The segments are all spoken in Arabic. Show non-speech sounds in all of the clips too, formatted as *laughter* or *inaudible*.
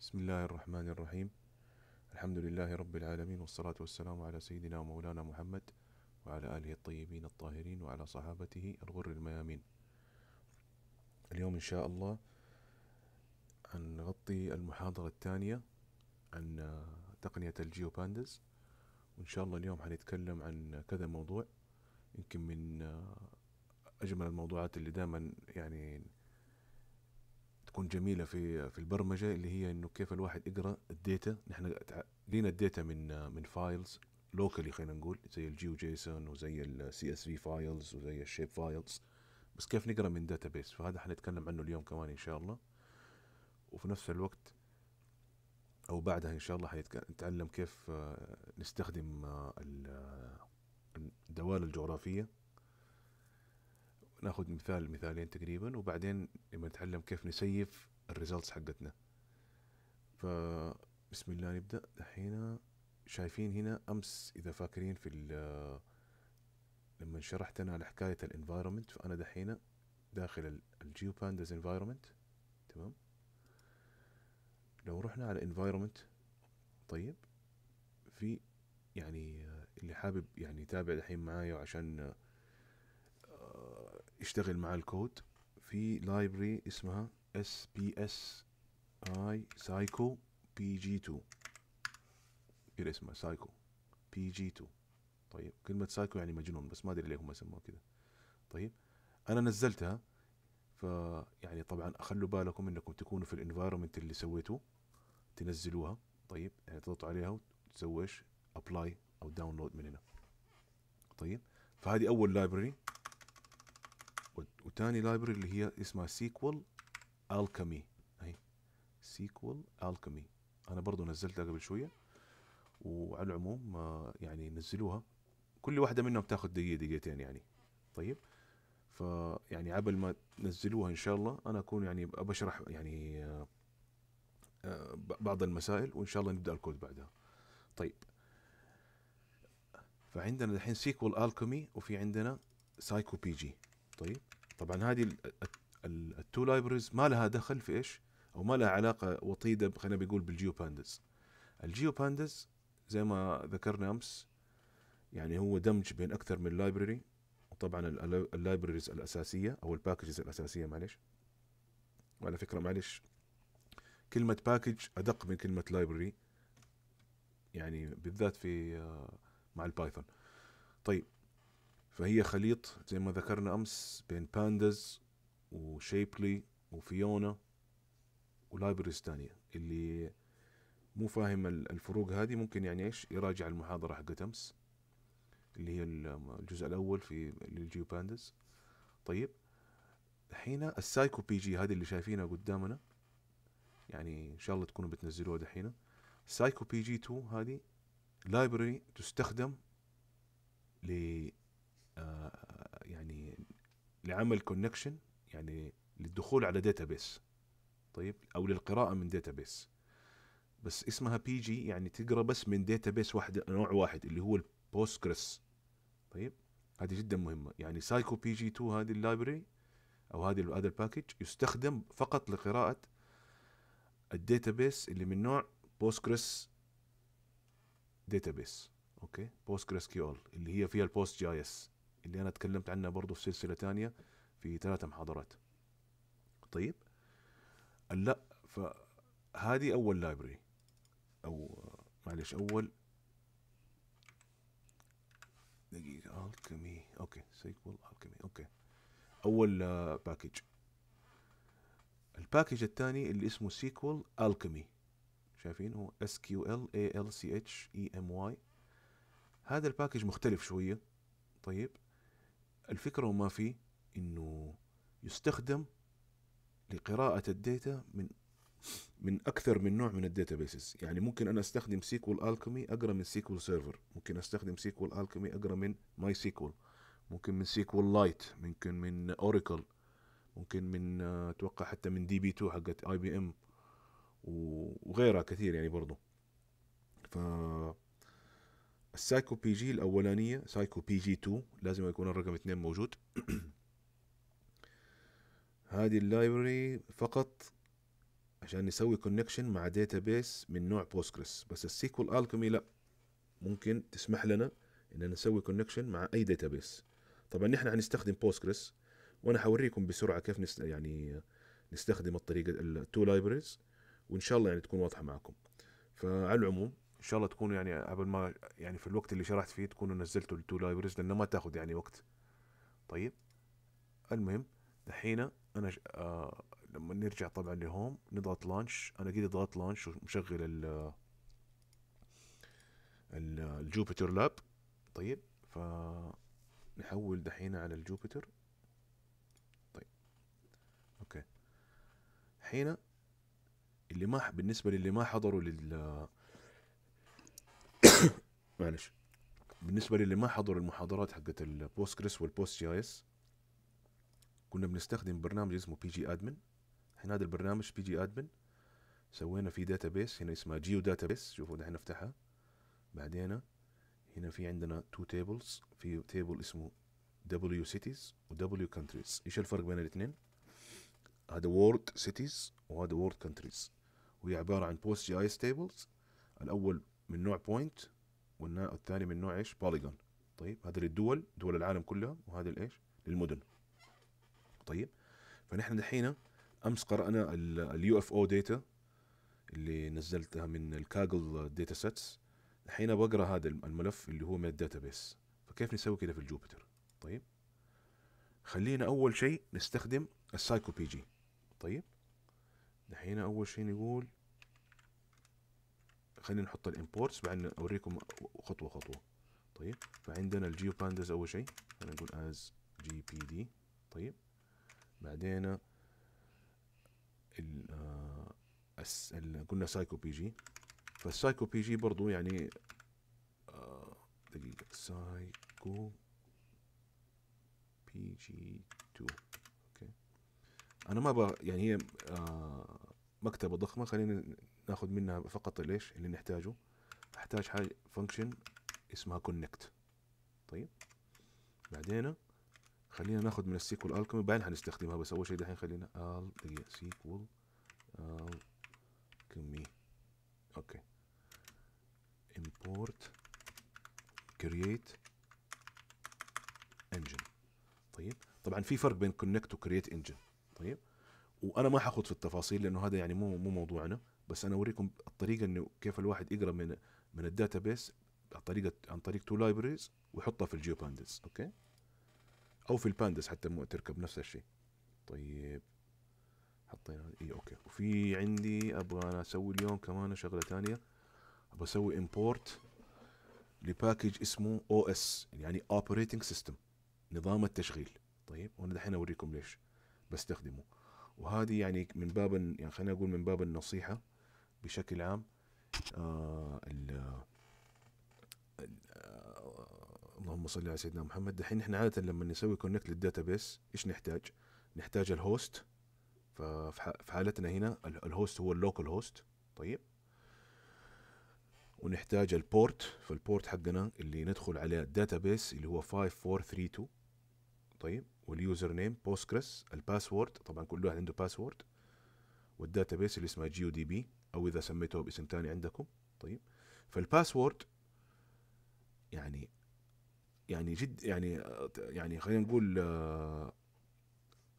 بسم الله الرحمن الرحيم الحمد لله رب العالمين والصلاة والسلام على سيدنا ومولانا محمد وعلى آله الطيبين الطاهرين وعلى صحابته الغر الميامين اليوم إن شاء الله هنغطي المحاضرة الثانية عن تقنية الجيو وإن شاء الله اليوم حنتكلم عن كذا موضوع يمكن من أجمل الموضوعات اللي دائما يعني تكون جميله في في البرمجه اللي هي انه كيف الواحد يقرا الداتا نحن لينا الداتا من من فايلز لوكالي خلينا نقول زي الجيو جيسون وزي السي اس في فايلز وزي الشيب فايلز بس كيف نقرا من داتا بيس فهذا حنتكلم عنه اليوم كمان ان شاء الله وفي نفس الوقت او بعدها ان شاء الله حنتعلم كيف آه، نستخدم آه، آه، الدوال الجغرافيه ناخذ مثال مثالين تقريبا وبعدين لما نتعلم كيف نسيف الريزلتس حقتنا ف بسم الله نبدا دحين شايفين هنا امس اذا فاكرين في لما شرحت انا على حكايه الانفايرمنت فانا دحين داخل الجيو بانداز انفايرمنت تمام لو رحنا على انفايرمنت طيب في يعني اللي حابب يعني يتابع دحين معايا وعشان يشتغل مع الكود في لايبرري اسمها اس بي اس اي سايكو بي جي 2 كده اسمها سايكو بي جي 2 طيب كلمة سايكو يعني مجنون بس ما ادري ليه هم سموها كده طيب انا نزلتها ف يعني طبعا اخلوا بالكم انكم تكونوا في الانفايرمنت اللي سويتوه تنزلوها طيب يعني تضغطوا عليها وتسووا ايش ابلاي او داونلود من هنا طيب فهذه اول لايبرري وتاني لايبرري اللي هي اسمها سيكوال الكمي هي سيكوال الكمي انا برضو نزلتها قبل شويه وعلى العموم آه، يعني نزلوها كل واحده منهم تاخذ دقيقه دقيقتين يعني طيب فيعني قبل ما تنزلوها ان شاء الله انا اكون يعني بشرح يعني آه، آه، بعض المسائل وان شاء الله نبدا الكود بعدها طيب فعندنا الحين سيكوال الكيمي وفي عندنا سايكو بي جي طيب طبعا هذه التو لايبرز ما لها دخل في ايش او ما لها علاقه وطيده خلينا بيقول بالجيو باندز الجيو باندز زي ما ذكرنا امس يعني هو دمج بين اكثر من لايبرري وطبعا اللايبرريز الاساسيه او الباكجز الاساسيه معلش وعلى فكره معلش كلمه باكج ادق من كلمه لايبرري يعني بالذات في آه، مع البايثون طيب فهي خليط زي ما ذكرنا امس بين بانداز وشيبلي وفيونا ولايبرز تانية اللي مو فاهم الفروق هذه ممكن يعني ايش يراجع المحاضرة حقت امس اللي هي الجزء الاول في للجيو بانداز طيب الحين السايكو بي جي هذه اللي شايفينها قدامنا يعني ان شاء الله تكونوا بتنزلوها دحين سايكو بي جي 2 هذه لايبرري تستخدم ل يعني لعمل كونكشن يعني للدخول على داتابيس طيب او للقراءه من داتابيس بس اسمها بي جي يعني تقرا بس من داتابيس واحد نوع واحد اللي هو البوستجريس طيب هذه جدا مهمه يعني سايكو بي جي 2 هذه اللايبرري او هذه هذا الباكج يستخدم فقط لقراءه الداتابيس اللي من نوع بوستجريس داتابيس اوكي بوستجريس كيول اللي هي فيها البوست جي اس اللي انا تكلمت عنها برضه في سلسله ثانيه في ثلاثة محاضرات طيب لا فهذه اول لايبرري او معلش اول دقيقة الكمي اوكي سيكول الكمي اوكي اول باكج آه، الباكج الثاني اللي اسمه سيكول الكمي شايفين هو اس كيو ال اي ال سي اتش اي ام واي هذا الباكج مختلف شوية طيب الفكرة وما فيه انه يستخدم لقراءة الداتا من من اكثر من نوع من بيسز يعني ممكن انا استخدم سيكول الكيمي اقرا من سيكول سيرفر ممكن استخدم سيكول الكيمي اقرا من ماي سيكول ممكن من سيكول لايت ممكن من اوراكل ممكن من اتوقع حتى من دي بي 2 حقت اي بي ام وغيرها كثير يعني برضو ف السايكو بي جي الاولانيه سايكو بي جي 2 لازم يكون الرقم 2 موجود *clears throat* هذه اللايبرري فقط عشان نسوي كونكشن مع داتابيس من نوع بوستجريس بس السيكول الكيمي لا ممكن تسمح لنا اننا نسوي كونكشن مع اي داتابيس طبعا نحن هنستخدم بوستجريس وانا حوريكم بسرعه كيف نست... يعني نستخدم الطريقه التو لايبريز وان شاء الله يعني تكون واضحه معكم فعلى العموم ان شاء الله تكونوا يعني قبل ما يعني في الوقت اللي شرحت فيه تكونوا نزلتوا التو لايبرز لانه ما تاخذ يعني وقت طيب المهم دحين انا آه لما نرجع طبعا لهوم نضغط لانش انا كده ضغط لانش ومشغل ال الجوبيتر لاب طيب فنحول دحين على الجوبيتر طيب اوكي حين اللي ما بالنسبه للي ما حضروا لل معلش بالنسبه للي ما حضر المحاضرات حقت البوست كريس والبوست جي اس كنا بنستخدم برنامج اسمه بي جي ادمن احنا هذا البرنامج بي جي ادمن سوينا فيه بيس هنا اسمها جيو بيس شوفوا دحين نفتحها بعدين هنا في عندنا تو تيبلز في تيبل اسمه W cities و W countries ايش الفرق بين الاثنين هذا وورد cities وهذا وورد countries وهي عبارة عن بوست جي اس تيبلز الاول من نوع بوينت قلنا الثاني من نوع ايش؟ بوليجون طيب هذا للدول دول العالم كلها وهذا الايش؟ للمدن طيب فنحن دحين امس قرانا اليو اف او داتا اللي نزلتها من الكاجل داتا سيتس الحين بقرا هذا الملف اللي هو من الداتا بيس فكيف نسوي كده في الجوبيتر طيب خلينا اول شيء نستخدم السايكو بي جي طيب دحين اول شيء نقول خلينا نحط الامبورتس بعدين اوريكم خطوه خطوه طيب فعندنا الجيو بانداز اول شيء خلينا نقول از جي بي دي طيب بعدين ال آه، أس ال قلنا سايكو بي جي فالسايكو بي جي برضو يعني آه، دقيقة سايكو بي جي 2 اوكي انا ما ب يعني هي آه، مكتبة ضخمة خلينا ناخذ منها فقط ليش اللي نحتاجه احتاج حاجه فانكشن اسمها كونكت طيب بعدين خلينا ناخذ من السيكول الكمي بعدين حنستخدمها بس اول شيء دحين خلينا ال سيكول الكمي اوكي امبورت كرييت انجن طيب طبعا في فرق بين كونكت وكرييت انجن طيب وانا ما حاخذ في التفاصيل لانه هذا يعني مو مو موضوعنا بس انا اوريكم الطريقه انه كيف الواحد يقرا من من الداتا بيس الطريقه عن طريق تو لايبريز ويحطها في الجيو باندس اوكي او في الباندس حتى تركب نفس الشيء طيب حطينا اي اوكي وفي عندي ابغى انا اسوي اليوم كمان شغله ثانيه ابغى اسوي امبورت لباكج اسمه او اس يعني اوبريتنج سيستم نظام التشغيل طيب وانا دحين اوريكم ليش بستخدمه وهذه يعني من باب يعني خلينا اقول من باب النصيحه بشكل عام آه،, آه اللهم صل على سيدنا محمد دحين احنا عاده لما نسوي كونكت للداتا بيس ايش نحتاج؟ نحتاج الهوست ففي حالتنا هنا الهوست هو اللوكال هوست طيب ونحتاج البورت فالبورت حقنا اللي ندخل عليه بيس اللي هو 5432 طيب واليوزر نيم بوستجريس الباسورد طبعا كل واحد عنده باسورد والداتا بيس اللي اسمها جيو دي بي او اذا سميتوه باسم ثاني عندكم طيب فالباسورد يعني يعني جد يعني يعني خلينا نقول آه،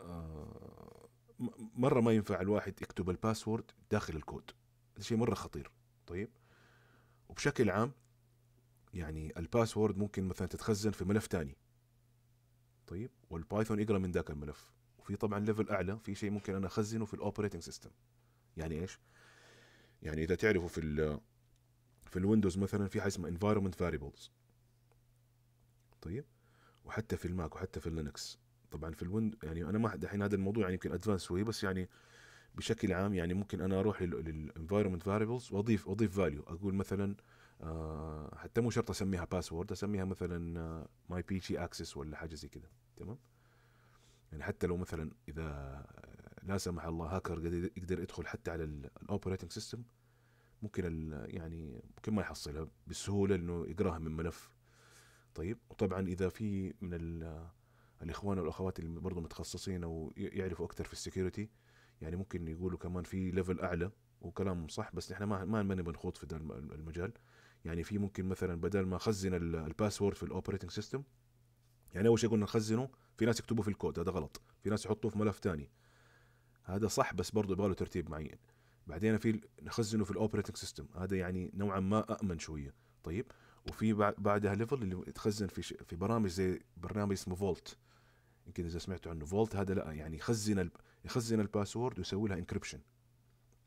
آه، مره ما ينفع الواحد يكتب الباسورد داخل الكود هذا شيء مره خطير طيب وبشكل عام يعني الباسورد ممكن مثلا تتخزن في ملف ثاني طيب والبايثون يقرا من ذاك الملف وفي طبعا ليفل اعلى في شيء ممكن انا اخزنه في الاوبريتنج سيستم يعني ايش يعني اذا تعرفوا في ال في الويندوز مثلا في حاجه اسمها انفايرمنت فاريبلز طيب وحتى في الماك وحتى في اللينكس طبعا في الويند يعني انا ما الحين هذا الموضوع يعني يمكن ادفانس شويه بس يعني بشكل عام يعني ممكن انا اروح للانفايرمنت فاريبلز واضيف اضيف فاليو اقول مثلا آه حتى مو شرط اسميها باسورد اسميها مثلا ماي بي جي اكسس ولا حاجه زي كذا تمام يعني حتى لو مثلا اذا لا سمح الله هاكر يقدر يدخل حتى على الاوبريتنج سيستم ممكن يعني ممكن ما يحصلها بسهوله انه يقراها من ملف طيب وطبعا اذا في من الاخوان والاخوات اللي برضه متخصصين او يعرفوا اكثر في السكيورتي يعني ممكن يقولوا كمان في ليفل اعلى وكلام صح بس نحن ما ما نبي نخوض في المجال يعني في ممكن مثلا بدل ما اخزن الباسورد في الاوبريتنج سيستم يعني اول شيء قلنا نخزنه في ناس يكتبوه في الكود هذا غلط في ناس يحطوه في ملف ثاني هذا صح بس برضه يبغى له ترتيب معين بعدين في نخزنه في الاوبريتنج سيستم هذا يعني نوعا ما امن شويه طيب وفي بعدها ليفل اللي يتخزن في ش... في برامج زي برنامج اسمه فولت يمكن اذا سمعتوا عنه فولت هذا لا يعني يخزن ال... يخزن الباسورد ويسوي لها انكربشن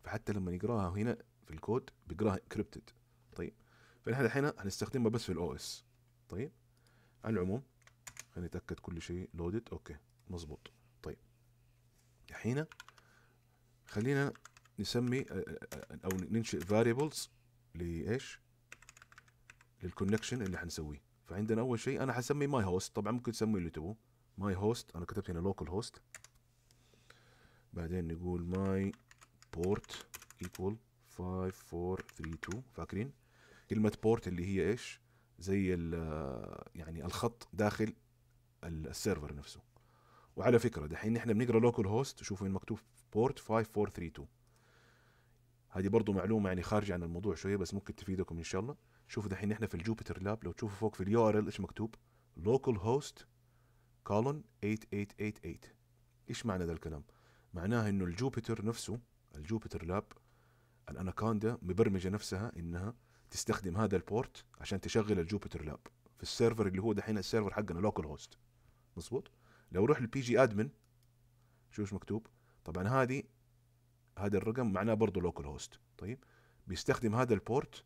فحتى لما يقراها هنا في الكود بيقراها انكربتد طيب فنحن الحين هنستخدمها بس في الاو اس طيب على العموم خلينا نتاكد كل شيء لودد اوكي مظبوط طيب الحين خلينا نسمي او ننشئ variables لايش للكونكشن اللي حنسويه فعندنا اول شيء انا حسمي ماي هوست طبعا ممكن تسمي اللي تبوه ماي هوست انا كتبت هنا لوكال هوست بعدين نقول ماي بورت ايكوال 5432 فاكرين كلمه بورت اللي هي ايش زي يعني الخط داخل السيرفر نفسه وعلى فكره دحين احنا بنقرا لوكال هوست شوفوا مكتوب بورت 5432 هذه برضو معلومه يعني خارجه عن الموضوع شويه بس ممكن تفيدكم ان شاء الله شوفوا دحين احنا في الجوبيتر لاب لو تشوفوا فوق في اليو ار ال ايش مكتوب لوكال هوست كولون 8888 ايش معنى ذا الكلام معناه انه الجوبيتر نفسه الجوبيتر لاب الاناكوندا مبرمجه نفسها انها تستخدم هذا البورت عشان تشغل الجوبيتر لاب في السيرفر اللي هو دحين السيرفر حقنا لوكال هوست مظبوط لو روح للبي جي ادمن شوف ايش مكتوب طبعا هذه هذا الرقم معناه برضه لوكال هوست طيب بيستخدم هذا البورت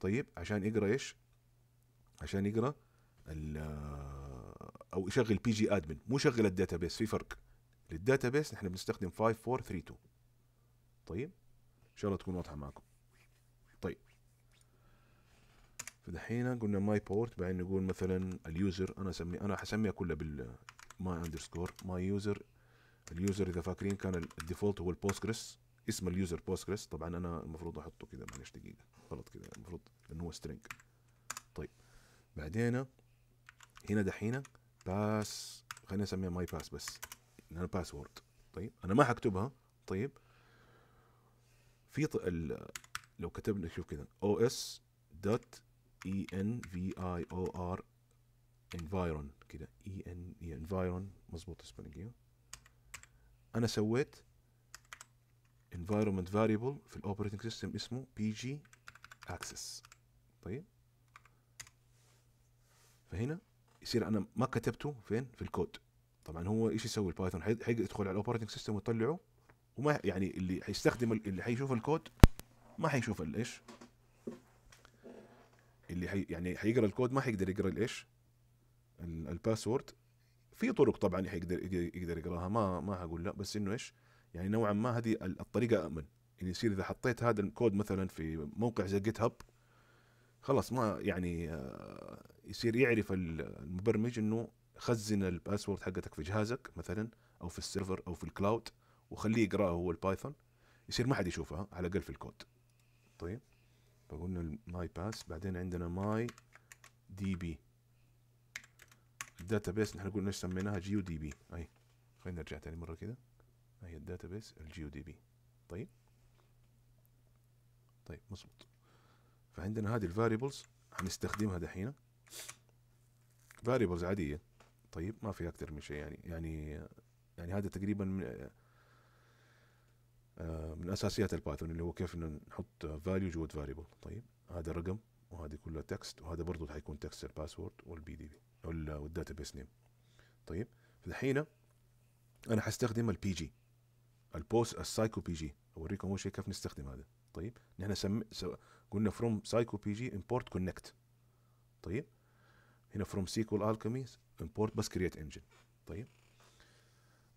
طيب عشان يقرا ايش عشان يقرا آه، او يشغل بي جي ادمن مو شغل الداتابيس في فرق للداتابيس نحن بنستخدم 5432 طيب ان شاء الله تكون واضحه معكم طيب فدحين قلنا ماي بورت بعدين نقول مثلا اليوزر انا اسمي انا حسميها كلها بال ماي اندرسكور ماي يوزر اليوزر اذا فاكرين كان الديفولت هو البوستجريس اسم اليوزر بوستجريس طبعا انا المفروض احطه كذا معلش دقيقه غلط كذا المفروض لانه هو سترينج طيب بعدين هنا دحين باس خليني اسميها ماي باس بس انها باسورد طيب انا ما حكتبها طيب في ط... ال... لو كتبنا شوف كذا او اس دوت اي ان في اي او ار انفايرون كذا اي ان انفايرون مضبوط اسبلنج ايوه انا سويت environment variable في الاوبريتنج سيستم اسمه pg access طيب فهنا يصير انا ما كتبته فين في الكود طبعا هو ايش يسوي البايثون حيدخل على الاوبريتنج سيستم ويطلعه وما يعني اللي حيستخدم اللي حيشوف الكود ما حيشوف الايش اللي حي يعني حيقرا الكود ما حيقدر يقرا الايش الباسورد في طرق طبعا يقدر يقدر يقراها ما ما اقول لا بس انه ايش يعني نوعا ما هذه الطريقه امن يعني يصير اذا حطيت هذا الكود مثلا في موقع زي جيت هاب خلاص ما يعني آه، يصير يعرف المبرمج انه خزن الباسورد حقتك في جهازك مثلا او في السيرفر او في الكلاود وخليه يقراها هو البايثون يصير ما حد يشوفها على الاقل في الكود طيب فقلنا الماي باس بعدين عندنا ماي دي بي الداتا بيس نحن قلنا ايش سميناها جيو دي بي اي خلينا نرجع تاني مره كده هي الداتا بيس الجيو دي بي طيب طيب مظبوط فعندنا هذه الفاريبلز هنستخدمها دحين فاريبلز عاديه طيب ما في اكثر من شيء يعني يعني يعني هذا تقريبا من آه، من اساسيات البايثون اللي هو كيف نحط فاليو جوه فاريبل طيب هذا رقم وهذه كلها تكست وهذا برضه حيكون تكست الباسورد والبي دي بي والداتا بيس نيم طيب فالحين انا حستخدم البي جي البوست السايكو بي جي اوريكم اول شيء كيف نستخدم هذا طيب نحن سم... س... قلنا فروم سايكو بي جي امبورت كونكت طيب هنا فروم سيكول الكيمي امبورت بس كرييت انجن طيب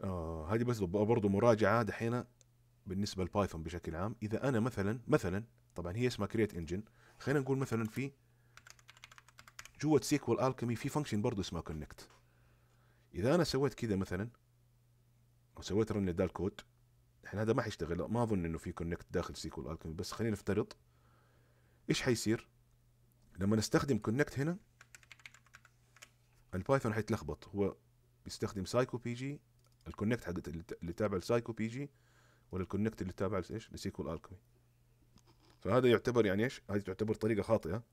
آه هذه بس برضه مراجعه دحين بالنسبه للبايثون بشكل عام اذا انا مثلا مثلا طبعا هي اسمها كرييت انجن خلينا نقول مثلا في جوه سيكوال الكيمي في فانكشن برضه اسمها كونكت اذا انا سويت كذا مثلا او سويت رن لده الكود الحين هذا ما حيشتغل ما اظن انه في كونكت داخل سيكوال الكيمي بس خلينا نفترض ايش حيصير لما نستخدم كونكت هنا البايثون حيتلخبط هو بيستخدم سايكو بي جي الكونكت حقت اللي تابع لسايكو بي جي ولا الكونكت اللي تابع لايش؟ لسيكوال الكيمي فهذا يعتبر يعني ايش؟ هذه تعتبر طريقه خاطئه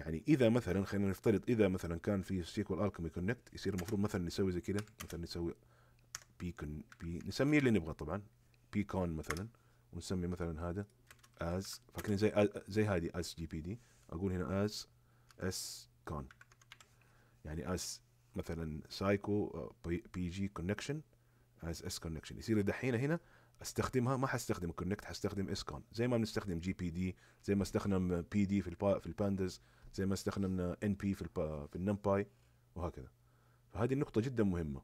يعني اذا مثلا خلينا نفترض اذا مثلا كان في سيكوال الكمي كونكت يصير المفروض مثلا نسوي زي كذا مثلا نسوي بي كون بي نسميه اللي نبغاه طبعا بي كون مثلا ونسمي مثلا هذا از فاكرين زي زي هذه از جي بي دي اقول هنا از اس كون يعني از مثلا سايكو بي جي كونكشن از اس كونكشن يصير دحين هنا استخدمها ما حستخدم كونكت حستخدم اس كون زي ما بنستخدم جي بي دي زي ما استخدم بي دي في في البانداز زي ما استخدمنا ان بي في في النمباي وهكذا فهذه النقطة جدا مهمة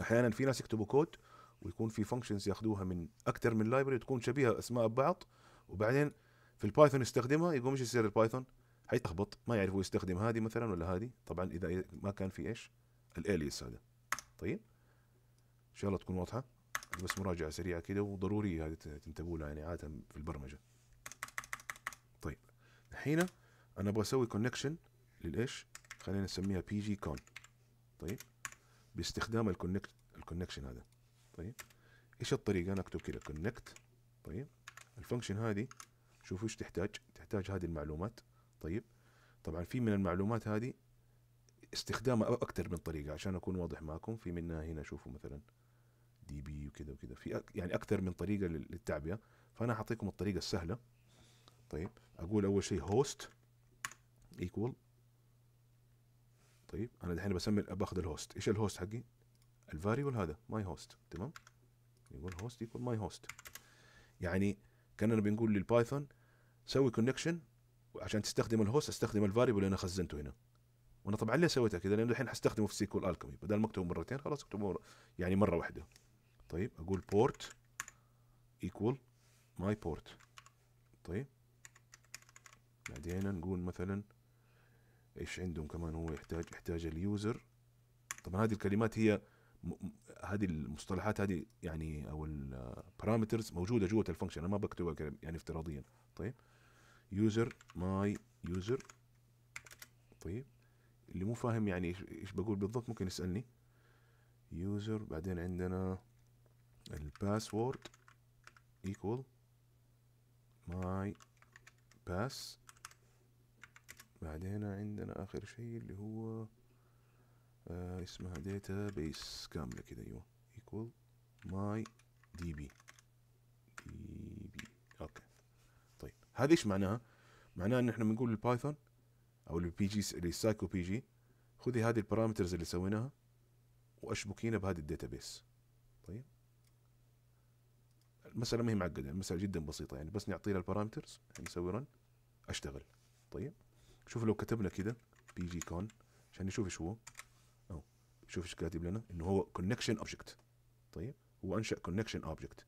أحيانا في ناس يكتبوا كود ويكون في فانكشنز ياخذوها من أكثر من لايبرري تكون شبيهة أسماء ببعض وبعدين في البايثون يستخدمها يقوم ايش يصير البايثون؟ حيتلخبط ما يعرف هو يستخدم هذه مثلا ولا هذه طبعا اذا ما كان في ايش؟ الاليس هذا طيب ان شاء الله تكون واضحه بس مراجعه سريعه كده وضروريه هذه تنتبهوا لها يعني عاده في البرمجه طيب الحين انا ابغى اسوي كونكشن للايش خلينا نسميها بي جي كون طيب باستخدام الكونكت الكونكشن هذا طيب ايش الطريقه انا اكتب كذا كونكت طيب الفانكشن هذه شوفوا ايش تحتاج تحتاج هذه المعلومات طيب طبعا في من المعلومات هذه استخدامها اكثر من طريقه عشان اكون واضح معكم في منها هنا شوفوا مثلا دي بي وكذا وكذا في أك... يعني اكثر من طريقه للتعبئه فانا حاعطيكم الطريقه السهله طيب اقول اول شيء هوست ايكول طيب انا الحين بسمي باخذ الهوست ايش الهوست حقي الفاريبل هذا ماي هوست تمام يقول هوست يقول ماي هوست يعني كاننا بنقول للبايثون سوي كونكشن وعشان تستخدم الهوست استخدم الفاريبل اللي انا خزنته هنا وانا طبعا ليه سويتها كذا لانه الحين حستخدمه في سيكول الكمي بدل ما اكتبه مرتين خلاص اكتبه يعني مره واحده طيب اقول بورت ايكوال ماي بورت طيب بعدين نقول مثلا ايش عندهم كمان هو يحتاج يحتاج اليوزر طبعا هذه الكلمات هي هذه المصطلحات هذه يعني او البارامترز موجوده جوه الفانكشن انا ما بكتبها يعني افتراضيا طيب يوزر ماي يوزر طيب اللي مو فاهم يعني ايش ايش بقول بالضبط ممكن يسالني يوزر بعدين عندنا الباسورد ايكوال ماي باس بعدين عندنا اخر شيء اللي هو آه اسمها داتا بيس كاملة كده ايوه ايكوال ماي دي بي دي بي اوكي طيب هذا ايش معناها؟ معناها ان احنا بنقول للبايثون او للبي جي للسايكو بي جي خذي هذه البارامترز اللي سويناها واشبكينا بهذه الداتابيس طيب المسألة ما هي معقدة المسألة جدا بسيطة يعني بس نعطيها البارامترز يعني نسوي رن اشتغل طيب شوف لو كتبنا كده بي جي كون عشان نشوف ايش هو اهو شوف ايش كاتب لنا انه هو كونكشن اوبجكت طيب هو انشا كونكشن اوبجكت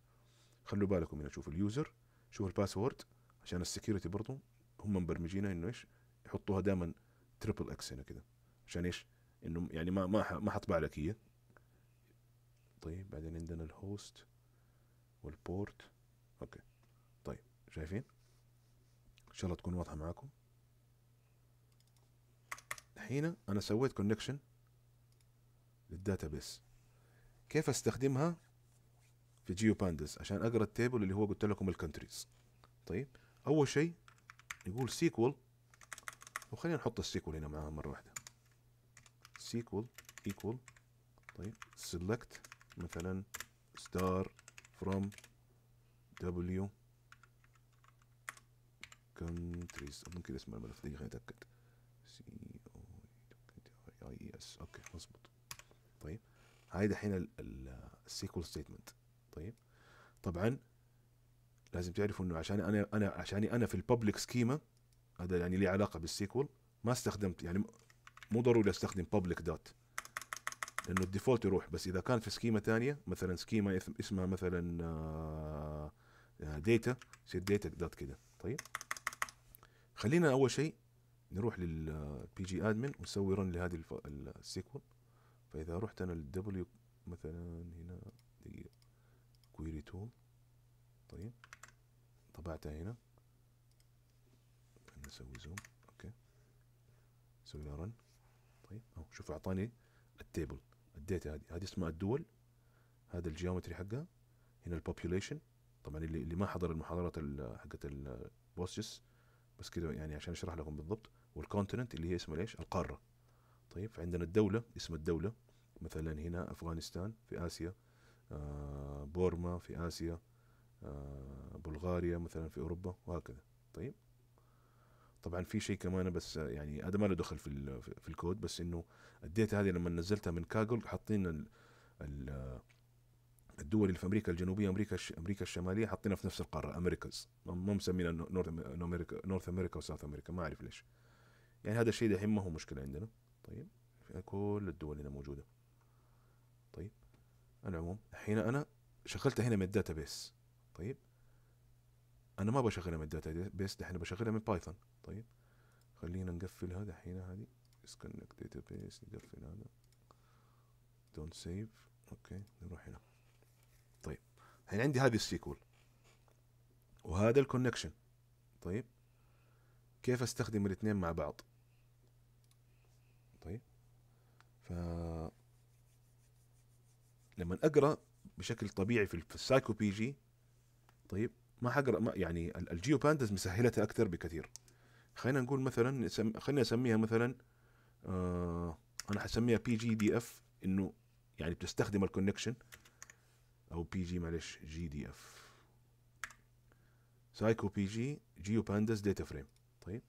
خلوا بالكم هنا شوف اليوزر شوف الباسورد عشان السكيورتي برضه هم مبرمجينها انه ايش يحطوها دائما تريبل اكس هنا كده عشان ايش انه يعني ما ما ما حطبع لك هي طيب بعدين عندنا الهوست والبورت اوكي طيب شايفين ان شاء الله تكون واضحه معاكم الحين انا سويت كونكشن للداتابيس كيف استخدمها في جيو بانداس عشان اقرا التيبل اللي هو قلت لكم الكونتريز طيب اول شيء نقول سيكول وخلينا نحط السيكول هنا معاها مره واحده سيكول ايكوال طيب select مثلا ستار from w countries اظن كذا اسم الملف دقيقه اتاكد سي اي اي اس اوكي مظبوط طيب هاي دحين السيكول ستيتمنت طيب طبعا لازم تعرفوا انه عشان انا انا عشاني انا في الببليك سكيما هذا يعني لي علاقه بالسيكول ما استخدمت يعني مو ضروري استخدم ببليك دوت لانه الديفولت يروح بس اذا كان في سكيما ثانيه مثلا سكيما اسمها مثلا ديتا يصير ديتا دوت كده طيب خلينا اول شيء نروح للبي جي ادمن ونسوي رن لهذه الف... السيكول فاذا رحت انا للدبليو مثلا هنا دقيقة كويري تول طيب طبعتها هنا نسوي زوم اوكي نسوي لها رن طيب اهو شوف اعطاني التيبل الداتا هذه هذه اسمها الدول هذا الجيومتري حقها هنا البوبيوليشن طبعا اللي, اللي ما حضر المحاضرات حقت البوستس بس كده يعني عشان اشرح لكم بالضبط والكونتيننت اللي هي اسمها ايش؟ القاره طيب فعندنا الدوله اسم الدوله مثلا هنا افغانستان في اسيا آه بورما في اسيا آه بلغاريا مثلا في اوروبا وهكذا طيب طبعا في شيء كمان بس آه، يعني هذا ما له دخل في في الكود بس انه الداتا هذه لما نزلتها من كاجل حاطين الدول اللي في امريكا الجنوبيه امريكا امريكا الشماليه حاطينها في نفس القاره امريكاز ما مسمينها نورث امريكا نورث امريكا وساوث امريكا ما اعرف ليش يعني هذا الشيء دحين ما هو مشكله عندنا طيب في كل الدول هنا موجوده طيب العموم الحين انا شغلتها هنا من الداتا بيس طيب انا ما بشغلها من الداتا بيس دحين بشغلها من بايثون طيب خلينا نقفلها دحين هذه disconnect database نقفل هذا don't save اوكي نروح هنا طيب الحين عندي هذه السيكول وهذا الكونكشن طيب كيف استخدم الاثنين مع بعض لما اقرا بشكل طبيعي في السايكو بي جي طيب ما حقرا ما يعني الجيو باندز مسهلتها اكثر بكثير خلينا نقول مثلا خلينا اسميها مثلا آه انا حسميها بي جي دي اف انه يعني بتستخدم الكونكشن او بي جي معلش جي دي اف سايكو بي جي جيو بانداس داتا فريم طيب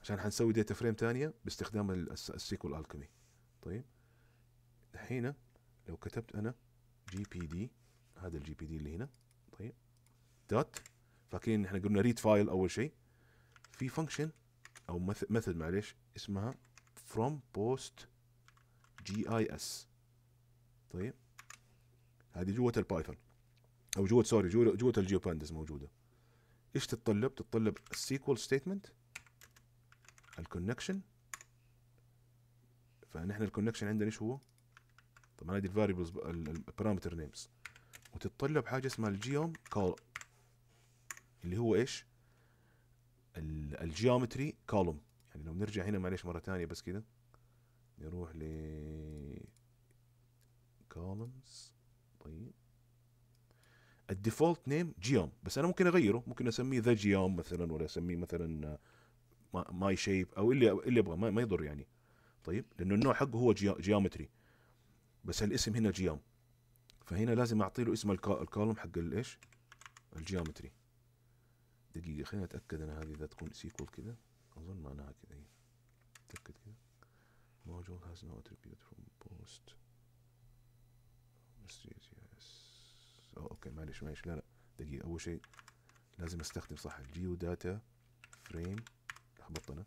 عشان حنسوي داتا فريم ثانيه باستخدام السيكول الكيمي طيب الحين لو كتبت انا جي بي دي هذا الجي بي دي اللي هنا طيب دوت فاكرين احنا قلنا ريد فايل اول شيء في فانكشن او مثل معليش اسمها فروم بوست جي اي اس طيب هذه جوه البايثون او جوه سوري جوه جوه الجيو بانداز موجوده ايش تتطلب؟ تتطلب السيكول ستيتمنت الكونكشن فنحن الكونكشن عندنا ايش هو؟ طبعا هذه الفاريبلز البارامتر نيمز وتتطلب حاجه اسمها الجيوم كول اللي هو ايش؟ الجيومتري كولوم يعني لو نرجع هنا معلش مره ثانيه بس كده نروح ل كولمز طيب الديفولت نيم جيوم بس انا ممكن اغيره ممكن اسميه ذا جيوم مثلا ولا اسميه مثلا ماي آه، شيب او اللي اللي ابغى ما يضر يعني طيب لانه النوع حقه هو جيومتري بس الاسم هنا جيوم فهنا لازم اعطي له اسم الكولوم حق الايش الجيومتري دقيقه خليني اتاكد انا هذه اذا تكون سيكول كذا اظن معناها كذا هي إيه. اتاكد كذا module has no attribute from post أو اوكي معلش معلش لا لا دقيقه اول شيء لازم استخدم صح الجيو داتا فريم لخبطت انا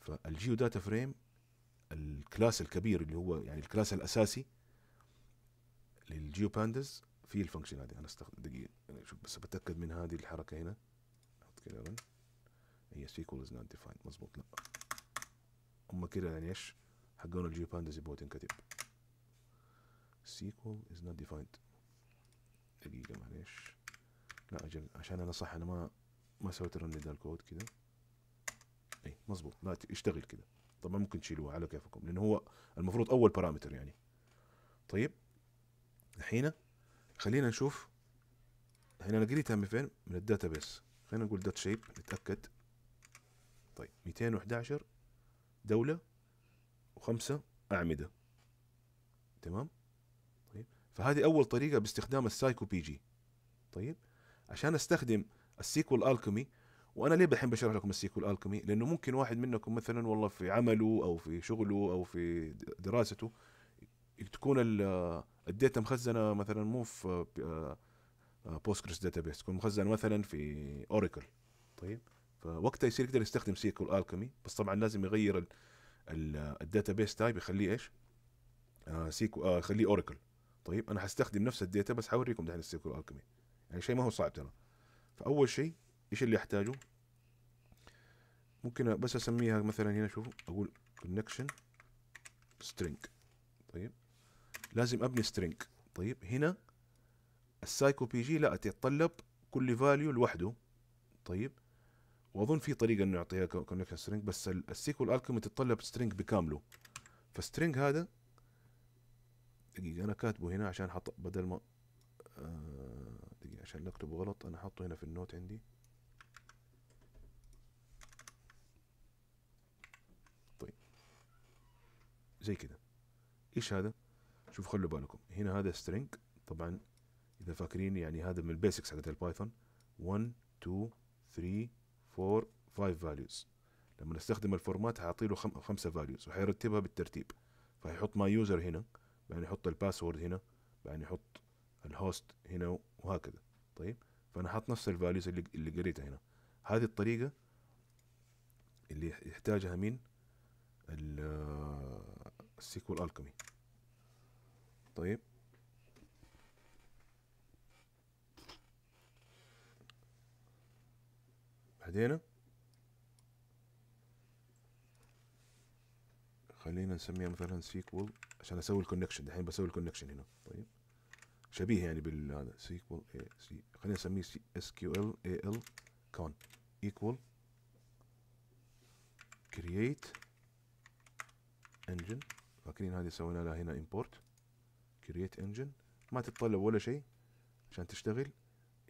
فالجيو داتا فريم الكلاس الكبير اللي هو يعني الكلاس الاساسي للجيو باندز في الفانكشن هذه انا استخدم دقيقه شوف بس بتاكد من هذه الحركه هنا احط كده رن هي سيكول از نوت ديفايند مظبوط لا هم كده يعني ايش حقون الجيو باندز يبغوا تنكتب سيكول از نوت ديفايند دقيقه معلش لا اجل عشان انا صح انا ما ما سويت رن لده الكود كده اي مظبوط لا يشتغل كده طبعا ممكن تشيلوها على كيفكم لانه هو المفروض اول بارامتر يعني طيب الحين خلينا نشوف هنا انا قريتها من فين من الداتابيس خلينا نقول دوت شيب نتاكد طيب 211 دوله وخمسه اعمده تمام طيب فهذه اول طريقه باستخدام السايكو بي جي طيب عشان استخدم السيكوال الكيمي وانا ليه بالحين بشرح لكم السيكول الكمي لانه ممكن واحد منكم مثلا والله في عمله او في شغله او في دراسته تكون الداتا مخزنه مثلا مو في داتا آه، بيس تكون مخزنه مثلا في اوراكل طيب فوقتها يصير يقدر يستخدم سيكول الكمي بس طبعا لازم يغير الداتا بيس تايب يخليه ايش؟ آه، سيكو آه يخليه اوراكل طيب انا حستخدم نفس الداتا بس حوريكم دحين السيكول الكمي يعني شيء ما هو صعب ترى فاول شيء ايش اللي احتاجه ممكن بس اسميها مثلا هنا شوفوا اقول connection string طيب لازم ابني string طيب هنا السايكو بي جي لا تتطلب كل فاليو لوحده طيب واظن في طريقه انه يعطيها كونكشن سترينج بس السيكول الكيمي تتطلب سترينج بكامله فالسترينج هذا دقيقه انا كاتبه هنا عشان حط بدل ما آه دقيقه عشان نكتبه غلط انا حاطه هنا في النوت عندي زي كده ايش هذا شوف خلوا بالكم هنا هذا string طبعا اذا فاكرين يعني هذا من البيسكس حقت البايثون 1 2 3 4 5 فاليوز لما نستخدم الفورمات حاعطي له خمسه فاليوز وحيرتبها بالترتيب فيحط ماي يوزر هنا بعدين يحط الباسورد هنا بعدين يحط الهوست هنا وهكذا طيب فانا حاط نفس الفاليوز اللي اللي قريتها هنا هذه الطريقه اللي يحتاجها مين السيكوال الكيمي طيب بعدين خلينا نسميها مثلا سيكوال عشان اسوي الكونكشن الحين بسوي الكونكشن هنا طيب شبيه يعني بالهذا سيكوال اي سي خلينا نسميه سي اس كيو ال اي ال كون ايكوال create engine فاكرين هذه سوينا لها هنا import create engine ما تتطلب ولا شيء عشان تشتغل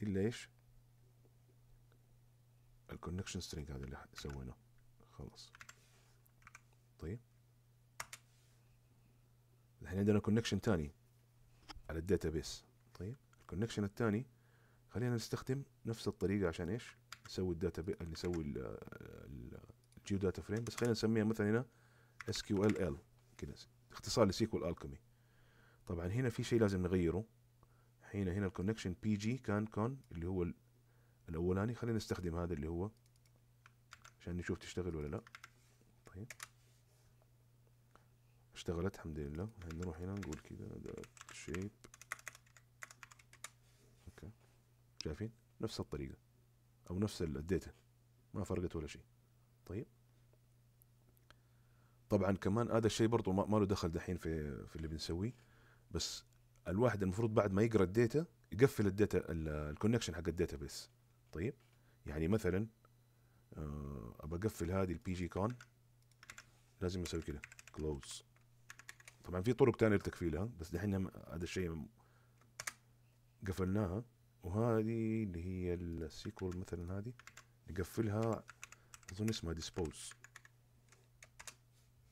الا ايش الكونكشن سترينج هذا اللي سويناه خلاص طيب الحين عندنا كونكشن ثاني على الداتابيس طيب الكونكشن الثاني خلينا نستخدم نفس الطريقه عشان ايش نسوي الداتا بي... نسوي الجيو داتا فريم بس خلينا نسميها مثلا هنا اس كيو ال ال كده اختصار لسيكول الكيمي طبعا هنا في شيء لازم نغيره حين هنا الكونكشن بي جي كان كون اللي هو الاولاني خلينا نستخدم هذا اللي هو عشان نشوف تشتغل ولا لا طيب اشتغلت الحمد لله نروح هنا نقول كده شيب اوكي شايفين نفس الطريقه او نفس الداتا ما فرقت ولا شيء طيب طبعا كمان هذا الشيء برضه ما له دخل دحين في في اللي بنسويه بس الواحد المفروض بعد ما يقرا الداتا يقفل الداتا الكونكشن حق الداتا بيس طيب يعني مثلا آه، ابى اقفل هذه البي جي كون لازم اسوي كده كلوز طبعا في طرق ثانيه لتقفيلها بس دحين هذا الشيء قفلناها وهذه اللي هي السيكول مثلا هذه نقفلها اظن اسمها ديسبوز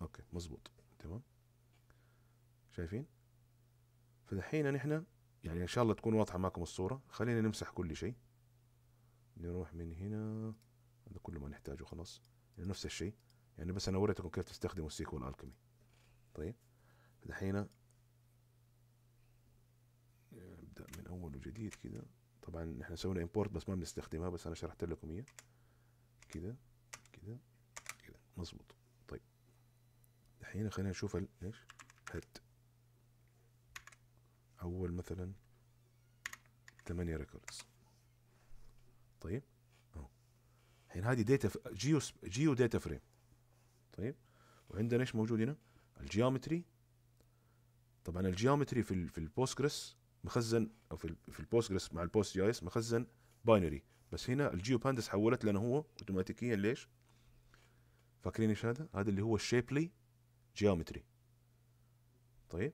اوكي مزبوط تمام شايفين فدحين نحن يعني ان شاء الله تكون واضحه معكم الصوره خلينا نمسح كل شيء نروح من هنا هذا كل ما نحتاجه خلاص يعني نفس الشيء يعني بس انا وريتكم كيف تستخدموا السيكول الكيمي طيب الحين نبدا من اول وجديد كده طبعا احنا سوينا امبورت بس ما بنستخدمها بس انا شرحت لكم اياه كده كده كده مظبوط الحين خلينا نشوف ال... ايش هيد اول مثلا 8 ريكوردز طيب اهو الحين هذه داتا جيو جيو داتا فريم طيب وعندنا ايش موجود هنا الجيومتري طبعا الجيومتري في في البوستجريس مخزن او في في البوستجريس مع البوست جي اس مخزن باينري بس هنا الجيو باندس حولت لنا هو اوتوماتيكيا ليش؟ فاكرين ايش هذا؟ هذا اللي هو الشيبلي جيومتري طيب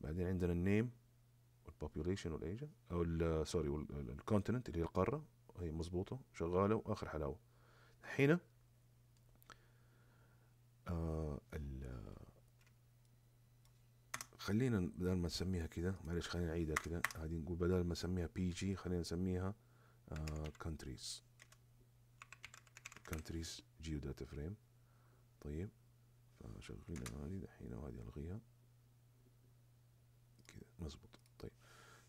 بعدين عندنا النيم والبوبوليشن والايجا او سوري الكونتيننت اللي هي القاره هي مظبوطه شغاله واخر حلاوه الحين آه خلينا بدل ما نسميها كده معلش خلينا نعيدها كده هذه نقول بدل ما نسميها بي جي خلينا نسميها كونتريز كونتريز جيو داتا فريم طيب فاشغلها هذه دحين وهذه الغيها كذا مزبوط طيب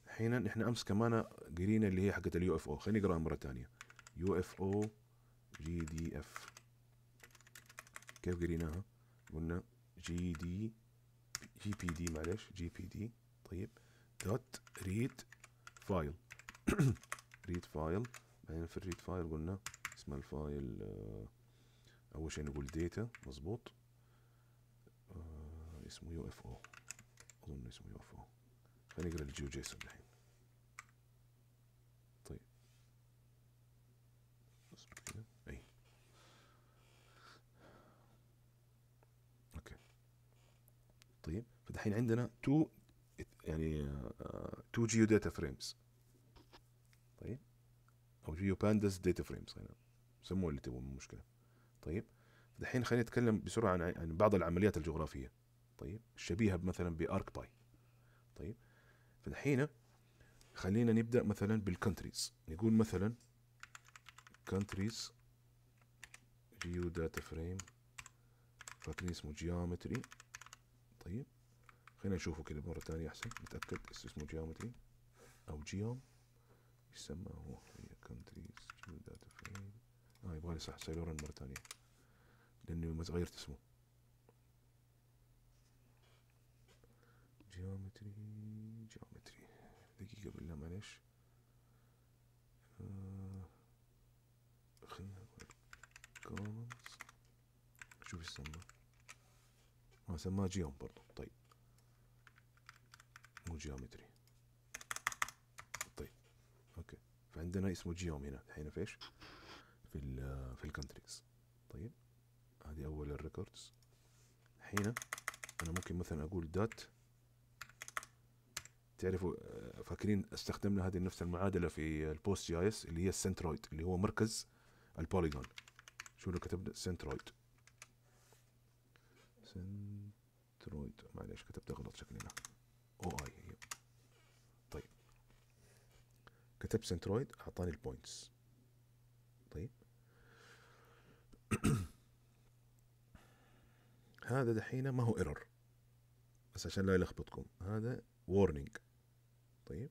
الحين احنا امس كمان قرينا اللي هي حقت اليو اف او خلينا نقراها مره ثانيه يو اف او جي دي اف كيف قريناها قلنا جي دي جي بي دي معلش جي بي دي طيب دوت ريد فايل *coughs* ريد فايل بعدين في الريد فايل قلنا اسم الفايل آه، اول شيء نقول ديتا مظبوط اسمه يو اف او اظن اسمه يو اف او خلينا نقرا الجيو جيسون الحين طيب اي اوكي طيب فدحين عندنا تو يعني آه، تو جيو داتا فريمز طيب او جيو بانداس داتا فريمز خلينا سموه اللي تبغوا مشكله طيب الحين خلينا نتكلم بسرعه عن عن بعض العمليات الجغرافيه طيب شبيهه مثلا بارك باي طيب فالحين خلينا نبدا مثلا بالكونتريز نقول مثلا كونتريز جيو داتا فريم فاكرين اسمه جيومتري طيب خلينا نشوفه كده مره ثانيه احسن نتاكد اسمه جيومتري او جيوم يسمى هو هي كونتريز جيو داتا فريم اه يبغى لي صح سيلورن مره ثانيه لاني غيرت اسمه جيومتري جيومتري دقيقة بالله معلش آه خلينا نقول كومنز شوف ايش سماه اه سماه جيوم برضو طيب مو جيومتري طيب اوكي فعندنا اسمه جيوم هنا الحين في ايش في ال آه، في الكونتريز طيب هذه اول الريكوردز الحين انا ممكن مثلا اقول دات تعرفوا آه، فاكرين استخدمنا هذه نفس المعادله في البوست جي اس اللي هي السنترويد اللي هو مركز البوليجون شو اللي كتبنا سنترويد سنترويد معليش كتبت غلط شكلي انا او اي هي طيب كتبت سنترويد اعطاني البوينتس طيب *clears throat* هذا دحين ما هو ايرور بس عشان لا يلخبطكم هذا وورنينج طيب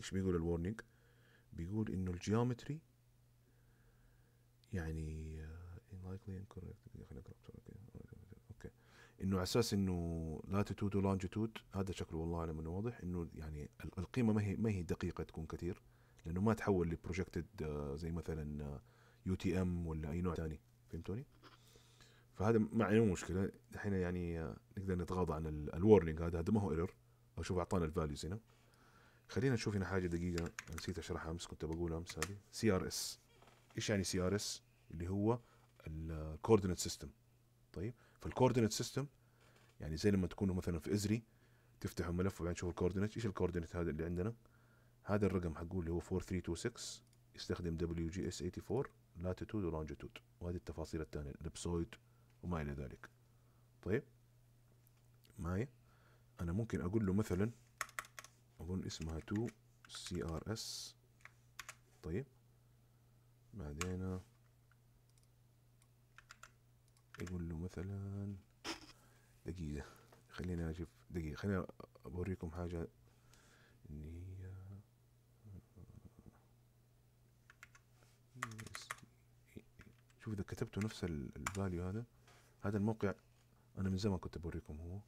ايش بيقول الورنينج بيقول انه الجيومتري يعني آه، likely incorrect خلينا اوكي انه على اساس انه لاتيتود ولونجيتود هذا شكله والله اعلم انه واضح انه يعني القيمه ما هي ما هي دقيقه تكون كثير لانه ما تحول لبروجكتد آه، زي مثلا يو تي ام ولا اي نوع ثاني فهمتوني؟ فهذا ما انه يعني مشكله الحين يعني آه، نقدر نتغاضى عن الورنينج هذا هذا ما هو ايرور اشوف اعطانا الفاليوز هنا خلينا نشوف هنا حاجه دقيقه نسيت اشرحها امس كنت بقولها امس هذه سي ار اس ايش يعني سي ار اس اللي هو الكوردينيت سيستم طيب فالكوردينيت سيستم يعني زي لما تكونوا مثلا في ازري تفتحوا ملف وبعدين تشوفوا الكوردينيت ايش الكوردينيت هذا اللي عندنا هذا الرقم حقه اللي هو 4326 يستخدم دبليو جي اس 84 لاتيتود ولونجيتود وهذه التفاصيل الثانيه الابسويد وما الى ذلك طيب معي انا ممكن اقول له مثلا اظن اسمها 2 سي ار اس طيب بعدين يقول له مثلا دقيقة خلينا اشوف دقيقة خلينا اوريكم حاجة ان هي شوف اذا كتبتوا نفس الفاليو هذا هذا الموقع انا من زمان كنت بوريكم هو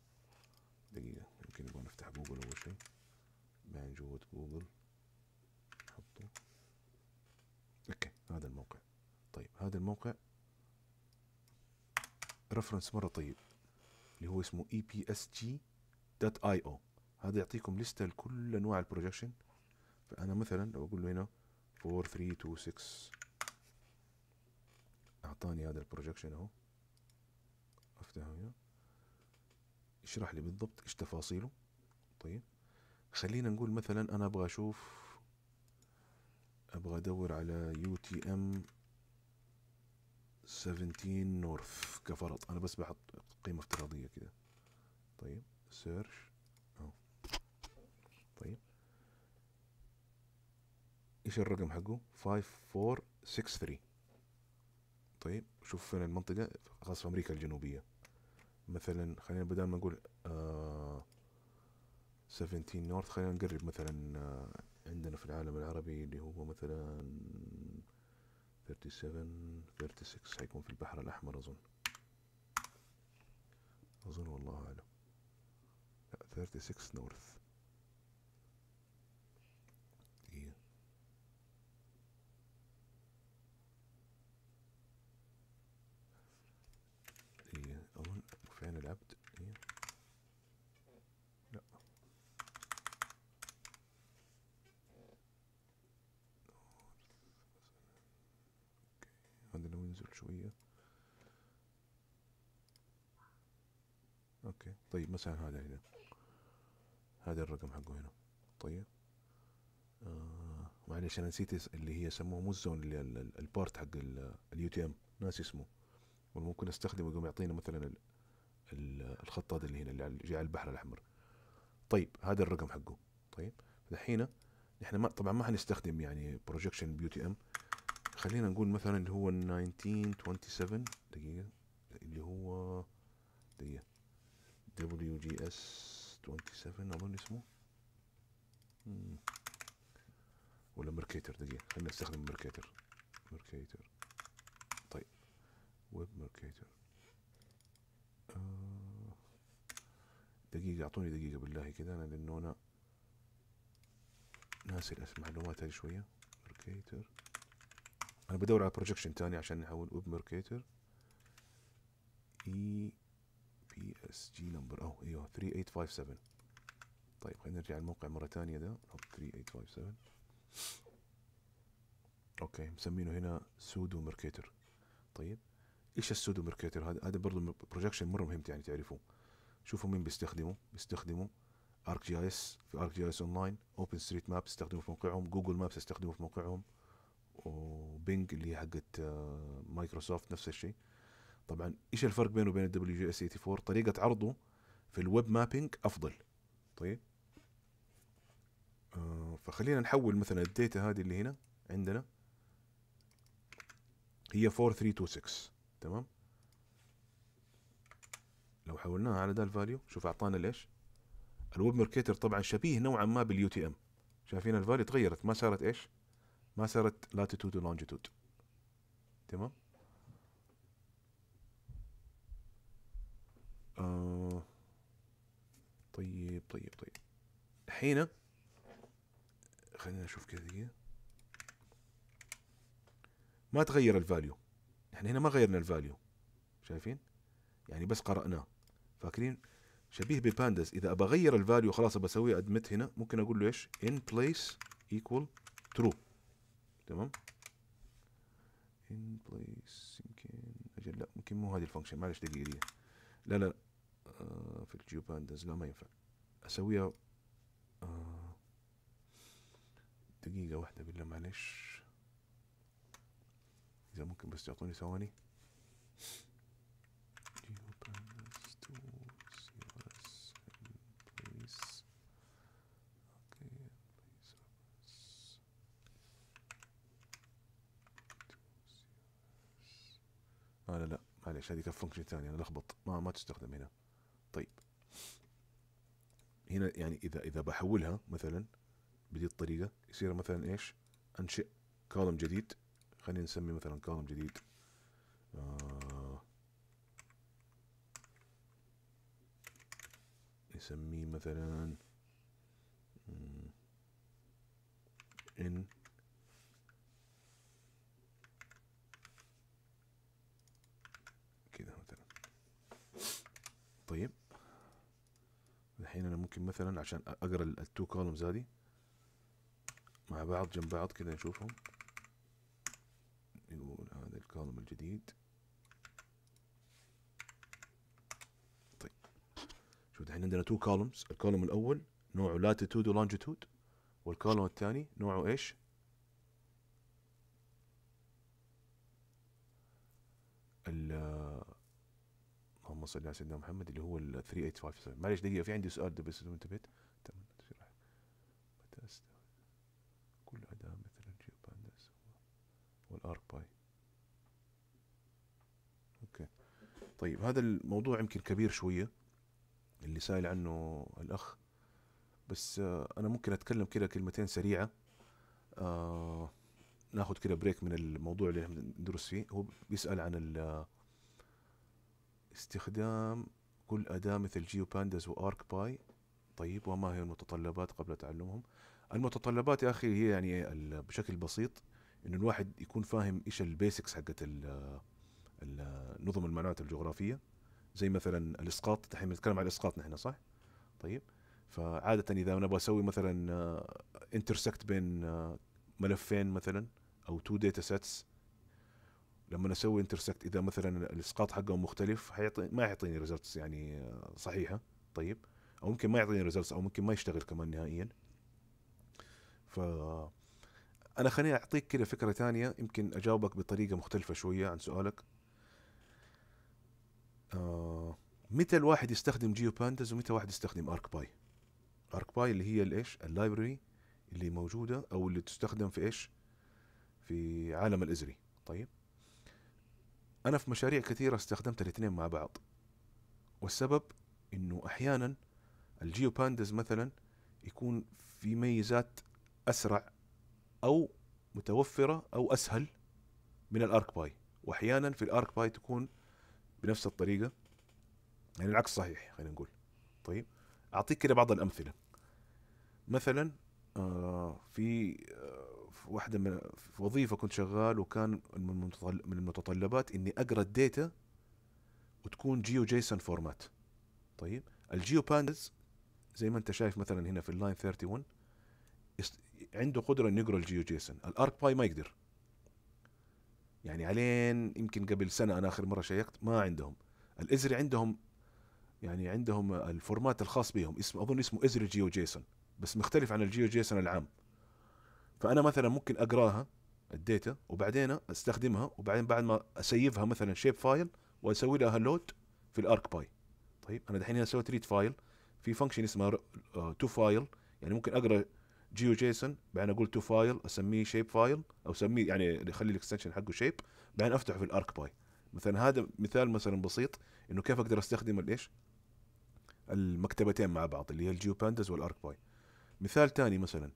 دقيقة يمكن نبغى نفتح جوجل اول شيء من جوة جوجل نحطه اوكي هذا الموقع طيب هذا الموقع رفرنس مرة طيب اللي هو اسمه epsg.io هذا يعطيكم لستة لكل انواع البروجكشن فانا مثلا لو اقول له هنا 4326 اعطاني هذا البروجكشن اهو افتحه هنا يشرح لي بالضبط ايش تفاصيله طيب خلينا نقول مثلا انا ابغى اشوف ابغى ادور على يو تي ام 17 نورث كفرط انا بس بحط قيمه افتراضيه كذا طيب سيرش أو. طيب ايش الرقم حقه 5463 طيب شوف فين المنطقه خاصه في امريكا الجنوبيه مثلا خلينا بدل ما نقول آه 17 نورث خلينا نقرب مثلا آه، عندنا في العالم العربي اللي هو مثلا 37 36 حيكون في البحر الأحمر أظن أظن والله أعلم لا 36 نورث طيب مثلا هذا هنا هذا الرقم حقه هنا طيب آه معلش انا نسيت اللي هي يسموه مو الزون اللي البارت حق اليو تي ام ناسي اسمه وممكن استخدمه يقوم يعطينا مثلا الخط هذا اللي هنا اللي جاي على البحر الاحمر طيب هذا الرقم حقه طيب الحين احنا ما طبعا ما حنستخدم يعني بروجكشن بيو تي ام خلينا نقول مثلا اللي هو 1927 دقيقه اللي هو دقيقه دبليو جي اس 27 اظن اسمه ولا مركيتر دقيقة خلينا نستخدم مركيتر مركيتر طيب ويب مركيتر آه. دقيقة اعطوني دقيقة بالله كذا انا لانه انا ناسي الاسم معلومات هذه شوية مركيتر انا بدور على بروجكشن تاني عشان نحول ويب مركيتر اي بي اس جي نمبر اهو ايوه 3857 طيب خلينا نرجع الموقع مرة ثانية ده نحط 3857 اوكي مسمينه هنا سودو ميركيتر طيب ايش السودو ميركيتر هذا هذا برضه بروجكشن مرة مهم يعني تعرفوه شوفوا مين بيستخدمه بيستخدمه ارك جي اس في ارك جي اس اونلاين اوبن ستريت ماب استخدموه في موقعهم جوجل مابس استخدموه في موقعهم وبينج اللي هي حقت مايكروسوفت آه، نفس الشيء طبعا ايش الفرق بينه وبين الدبليو جي اس 84 طريقه عرضه في الويب مابينج افضل طيب آه فخلينا نحول مثلا الداتا هذه اللي هنا عندنا هي 4326 تمام لو حولناها على ده الفاليو شوف اعطانا ليش الويب ميركيتر طبعا شبيه نوعا ما باليو تي ام شايفين الفاليو تغيرت ما صارت ايش ما صارت لاتيتود ولونجيتود تمام آه، طيب طيب طيب الحين خلينا نشوف كذا ما تغير الفاليو احنا هنا ما غيرنا الفاليو شايفين يعني بس قرأناه فاكرين شبيه ببانداس اذا ابغى اغير الفاليو خلاص بسوي ادمت هنا ممكن اقول له ايش ان بليس ايكوال ترو تمام ان بليس يمكن اجل لا ممكن مو هذه الفانكشن معلش دقيقه لا لا في الجيو باندز لا ما ينفع اسويها دقيقة آه، واحدة بالله معلش إذا ممكن بس تعطوني ثواني آه لا لا معلش هذه كفانكشن ثانية أنا لخبط ما ما تستخدم هنا طيب هنا يعني اذا اذا بحولها مثلا بدي الطريقه يصير مثلا ايش انشئ كولم جديد خلينا نسمي مثلا كولم جديد آه نسميه مثلا ان كذا مثلا طيب الحين انا ممكن مثلا عشان اقرا التو كولومز هذه مع بعض جنب بعض كذا نشوفهم نقول هذا الكولوم الجديد طيب شوف الحين عندنا تو كولومز الكولوم الاول نوعه لاتيتود ولونجيتود والكولوم الثاني نوعه ايش؟ ال صل على سيدنا محمد اللي هو ال 3857 معلش دقيقه في عندي سؤال ده بس لو انتبهت تمام متى استوى كل اداه مثلا جيب باندا والارك باي اوكي طيب هذا الموضوع يمكن كبير شويه اللي سائل عنه الاخ بس آه، انا ممكن اتكلم كده كلمتين سريعه آه ناخذ كده بريك من الموضوع اللي ندرس فيه هو بيسال عن استخدام كل أداة مثل جيو بانداس وأرك باي طيب وما هي المتطلبات قبل تعلمهم المتطلبات يا أخي هي يعني بشكل بسيط إنه الواحد يكون فاهم إيش البيسكس حقت نظم المعلومات الجغرافية زي مثلا الإسقاط الحين بنتكلم عن الإسقاط نحن صح؟ طيب فعادة إذا أنا أسوي مثلا انترسكت آه، بين آه، ملفين مثلا أو تو داتا سيتس لما اسوي انترسكت اذا مثلا الاسقاط حقه مختلف حيعطي ما يعطيني ريزلتس يعني صحيحه طيب او ممكن ما يعطيني ريزلتس او ممكن ما يشتغل كمان نهائيا ف انا خليني اعطيك كده فكره ثانيه يمكن اجاوبك بطريقه مختلفه شويه عن سؤالك آه متى الواحد يستخدم جيو بانداز ومتى واحد يستخدم ارك باي ارك باي اللي هي الايش اللايبرري اللي موجوده او اللي تستخدم في ايش في عالم الازري طيب أنا في مشاريع كثيرة استخدمت الاثنين مع بعض والسبب إنه أحيانا الجيو باندز مثلا يكون في ميزات أسرع أو متوفرة أو أسهل من الأرك باي وأحيانا في الأرك باي تكون بنفس الطريقة يعني العكس صحيح خلينا نقول طيب أعطيك كده بعض الأمثلة مثلا آه في آه، في واحده من في وظيفه كنت شغال وكان من المتطلبات اني اقرا الداتا وتكون جيو جيسون فورمات طيب الجيو باندز زي ما انت شايف مثلا هنا في اللاين 31 عنده قدره انه يقرا الجيو جيسون الارك باي ما يقدر يعني علين يمكن قبل سنه انا اخر مره شيكت ما عندهم الازري عندهم يعني عندهم الفورمات الخاص بهم اسم اظن اسمه ازري جيو جيسون بس مختلف عن الجيو جيسون العام فانا مثلا ممكن اقراها الداتا وبعدين استخدمها وبعدين بعد ما اسيفها مثلا شيب فايل واسوي لها لود في الارك باي طيب انا دحين هنا سويت ريد فايل في فانكشن اسمها تو فايل يعني ممكن اقرا جيو جيسون بعدين اقول تو فايل اسميه شيب فايل او اسميه يعني اخلي الاكستنشن حقه شيب بعدين افتحه في الارك باي مثلا هذا مثال مثلا بسيط انه كيف اقدر استخدم الايش المكتبتين مع بعض اللي هي الجيو بانداز والارك باي مثال ثاني مثلا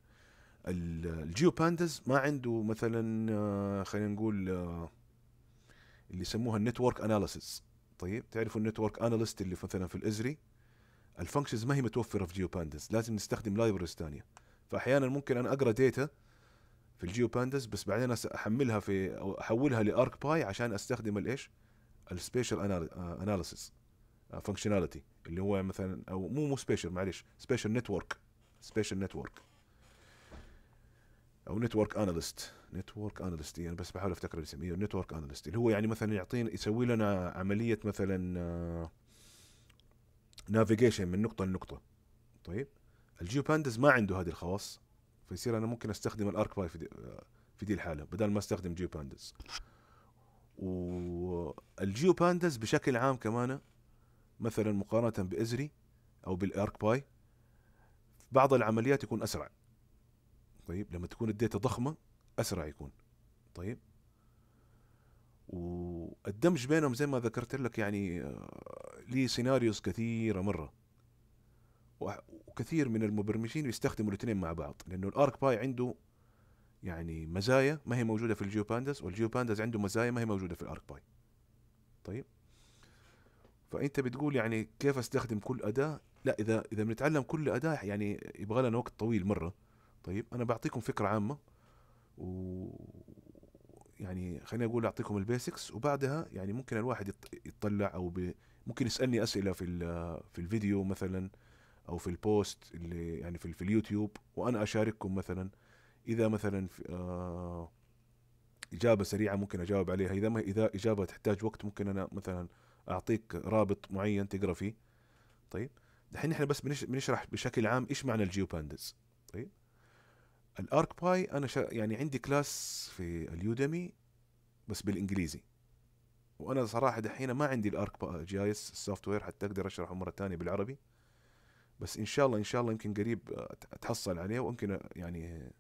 الجيو بانداز ما عنده مثلا آه، خلينا نقول آه، اللي يسموها النتورك اناليسيس طيب تعرفوا النتورك اناليست اللي مثلا في الازري الفانكشنز ما هي متوفره في جيو بانداز لازم نستخدم لايبرز ثانيه فاحيانا ممكن انا اقرا ديتا في الجيو بانداز بس بعدين احملها في او احولها لارك باي عشان استخدم الايش السبيشال اناليسيس فانكشناليتي اللي هو مثلا او مو مو سبيشال معلش سبيشال نتورك سبيشال نتورك او نتورك اناليست نتورك اناليست انا يعني بس بحاول افتكر اللي يسميه نتورك اناليست اللي هو يعني مثلا يعطينا يسوي لنا عمليه مثلا نافيجيشن آه، من نقطه لنقطه طيب الجيو بانداز ما عنده هذه الخواص فيصير انا ممكن استخدم الارك باي في دي, آه، في دي الحاله بدل ما استخدم جيو بانداز والجيو بانداز بشكل عام كمان مثلا مقارنه بازري او بالارك باي بعض العمليات يكون اسرع طيب لما تكون الداتا ضخمه اسرع يكون طيب والدمج بينهم زي ما ذكرت لك يعني آه، لي سيناريوز كثيره مره وكثير من المبرمجين يستخدموا الاثنين مع بعض لانه الارك باي عنده يعني مزايا ما هي موجوده في الجيو بانداز والجيو بانداز عنده مزايا ما هي موجوده في الارك باي طيب فانت بتقول يعني كيف استخدم كل اداه لا اذا اذا بنتعلم كل اداه يعني يبغى لنا وقت طويل مره طيب انا بعطيكم فكره عامه و يعني خليني اقول اعطيكم البيسكس وبعدها يعني ممكن الواحد يطلع او ب... ممكن يسالني اسئله في في الفيديو مثلا او في البوست اللي يعني في, في اليوتيوب وانا اشارككم مثلا اذا مثلا في آه اجابه سريعه ممكن اجاوب عليها اذا ما اذا اجابه تحتاج وقت ممكن انا مثلا اعطيك رابط معين تقرا فيه طيب دحين احنا بس بنشرح بشكل عام ايش معنى الجيو طيب الارك باي انا شا يعني عندي كلاس في اليودمي بس بالانجليزي وانا صراحه دحين ما عندي الارك باي جي اس السوفت وير حتى اقدر اشرحه مره ثانيه بالعربي بس ان شاء الله ان شاء الله يمكن قريب اتحصل عليه ويمكن يعني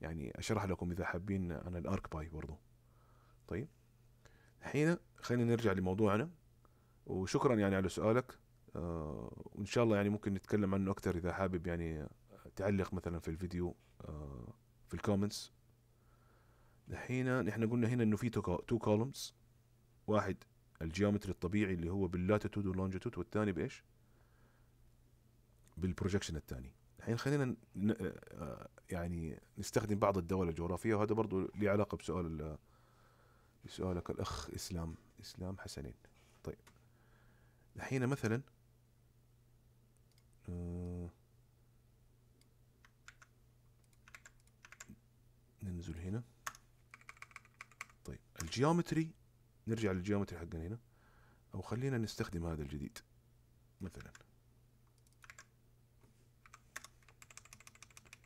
يعني اشرح لكم اذا حابين عن الارك باي برضو طيب الحين خلينا نرجع لموضوعنا وشكرا يعني على سؤالك آه، وان شاء الله يعني ممكن نتكلم عنه اكثر اذا حابب يعني تعلق مثلا في الفيديو آه، في الكومنتس الحين نحن قلنا هنا انه في تو كولومز واحد الجيومتري الطبيعي اللي هو باللاتيتود واللونجيتود والثاني بايش؟ بالبروجكشن الثاني الحين خلينا آه، آه، يعني نستخدم بعض الدول الجغرافية وهذا برضو له علاقة بسؤال بسؤالك الأخ إسلام إسلام حسنين طيب الحين مثلا آه ننزل هنا طيب الجيومتري نرجع للجيومتري حقنا هنا او خلينا نستخدم هذا الجديد مثلا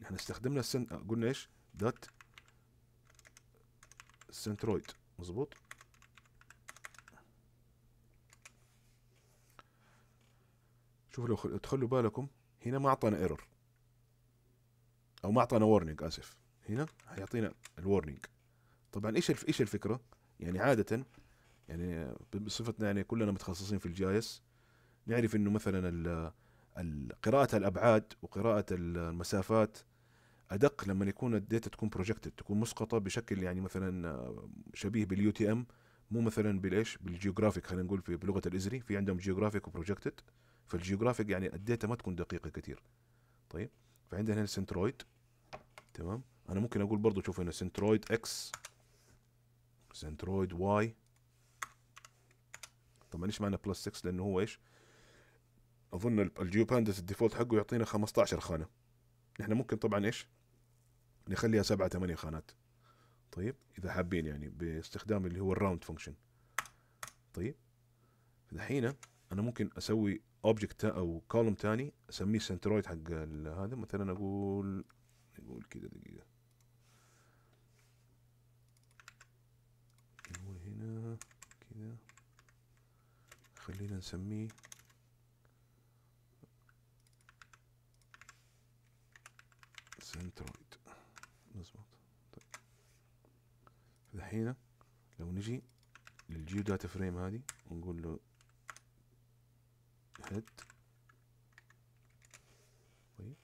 نحن استخدمنا السن... قلنا ايش دوت سنترويد مظبوط شوفوا لو خل... تخلوا بالكم هنا ما اعطانا ايرور او ما اعطانا وورنينج اسف هنا حيعطينا الورنينج طبعا ايش ايش الفكره يعني عاده يعني بصفتنا يعني كلنا متخصصين في الجايس نعرف انه مثلا قراءه الابعاد وقراءه المسافات ادق لما يكون الداتا تكون بروجكتد تكون مسقطه بشكل يعني مثلا شبيه باليو تي ام مو مثلا بالايش بالجيوغرافيك خلينا نقول في بلغه الازري في عندهم جيوغرافيك وبروجكتد فالجيوغرافيك يعني الداتا ما تكون دقيقه كثير طيب فعندنا هنا سنترويد تمام انا ممكن اقول برضو شوف هنا سنترويد اكس سنترويد واي طبعا ايش معنى بلس 6 لانه هو ايش اظن الجيو باندس الديفولت حقه يعطينا 15 خانه احنا ممكن طبعا ايش نخليها 7 8 خانات طيب اذا حابين يعني باستخدام اللي هو الراوند فانكشن طيب دحين انا ممكن اسوي اوبجكت او كولوم ثاني اسميه سنترويد حق هذا مثلا اقول نقول كذا دقيقه سويناها كذا خلينا نسميه سنترويد مزبوط طيب الحين لو نجي للجيو داتا فريم هذه ونقول له هيد طيب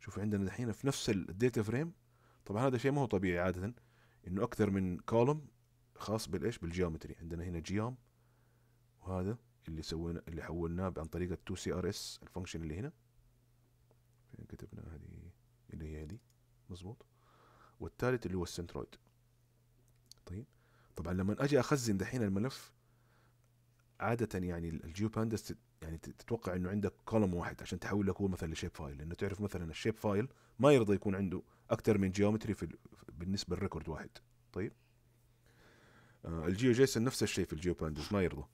شوف عندنا الحين في نفس الداتا فريم طبعا هذا شيء ما هو طبيعي عاده انه اكثر من كولوم خاص بالايش بالجيومتري عندنا هنا جيوم وهذا اللي سوينا اللي حولناه عن طريق 2 سي ار اس الفانكشن اللي هنا فين كتبنا هذه اللي هي هذه مظبوط والثالث اللي هو السنترويد طيب طبعا لما اجي اخزن دحين الملف عاده يعني الجيو باندس يعني تتوقع انه عندك كولوم واحد عشان تحول لك هو مثلا لشيب فايل لانه تعرف مثلا الشيب فايل ما يرضى يكون عنده اكثر من جيومتري في بالنسبه للريكورد واحد طيب آه، الجيو جيسون نفس الشيء في الجيو باندز ما يرضى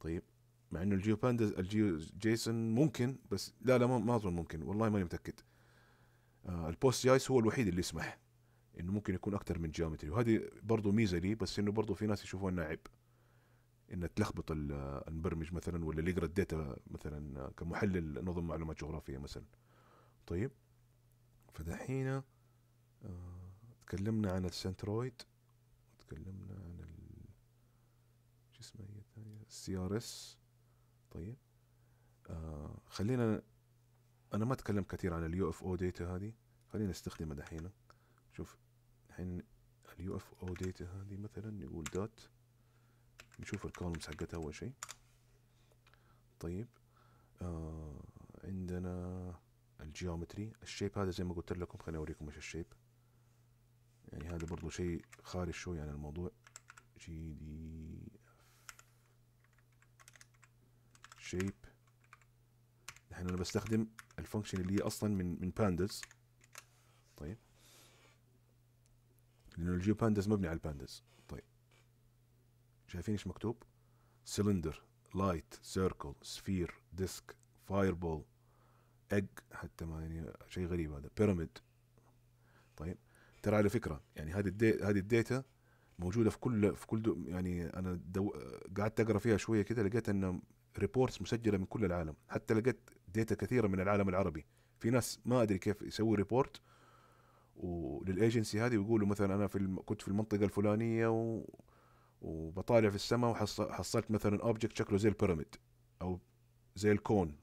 طيب مع انه الجيو باندز الجيو جيسون ممكن بس لا لا ما اظن ممكن والله ماني متاكد آه، البوست جايس هو الوحيد اللي يسمح انه ممكن يكون اكثر من جيومتري وهذه برضه ميزه لي بس انه برضه في ناس يشوفوها انها عيب انها تلخبط المبرمج مثلا ولا اللي يقرا الداتا مثلا آه، كمحلل نظم معلومات جغرافيه مثلا طيب فدحين تكلمنا عن السنترويد تكلمنا عن اسمها هي إيه الثانيه السي ار اس طيب آه خلينا انا ما اتكلم كثير عن اليو اف او داتا هذه خلينا نستخدمها دحين شوف الحين اليو اف او داتا هذه مثلا نقول دات نشوف الكولمز حقتها اول شيء طيب آه عندنا الجيومتري الشيب هذا زي ما قلت لكم خليني اوريكم ايش الشيب يعني هذا برضو شيء خارج شوي عن الموضوع جي دي شيب نحن انا بستخدم الفانكشن اللي هي اصلا من من بانداز طيب لانه الجيو بانداز مبني على البانداز طيب شايفين ايش مكتوب سلندر لايت سيركل سفير ديسك فاير بول اج حتى ما يعني شيء غريب هذا بيراميد طيب ترى على فكره يعني هذه هذه الداتا موجوده في كل في كل يعني انا قعدت اقرا فيها شويه كده لقيت انه ريبورتس مسجله من كل العالم حتى لقيت ديتا كثيره من العالم العربي في ناس ما ادري كيف يسوي ريبورت وللايجنسي هذه ويقولوا مثلا انا في الم... كنت في المنطقه الفلانيه و... وبطالع في السماء وحصلت مثلا اوبجكت شكله زي البيراميد او زي الكون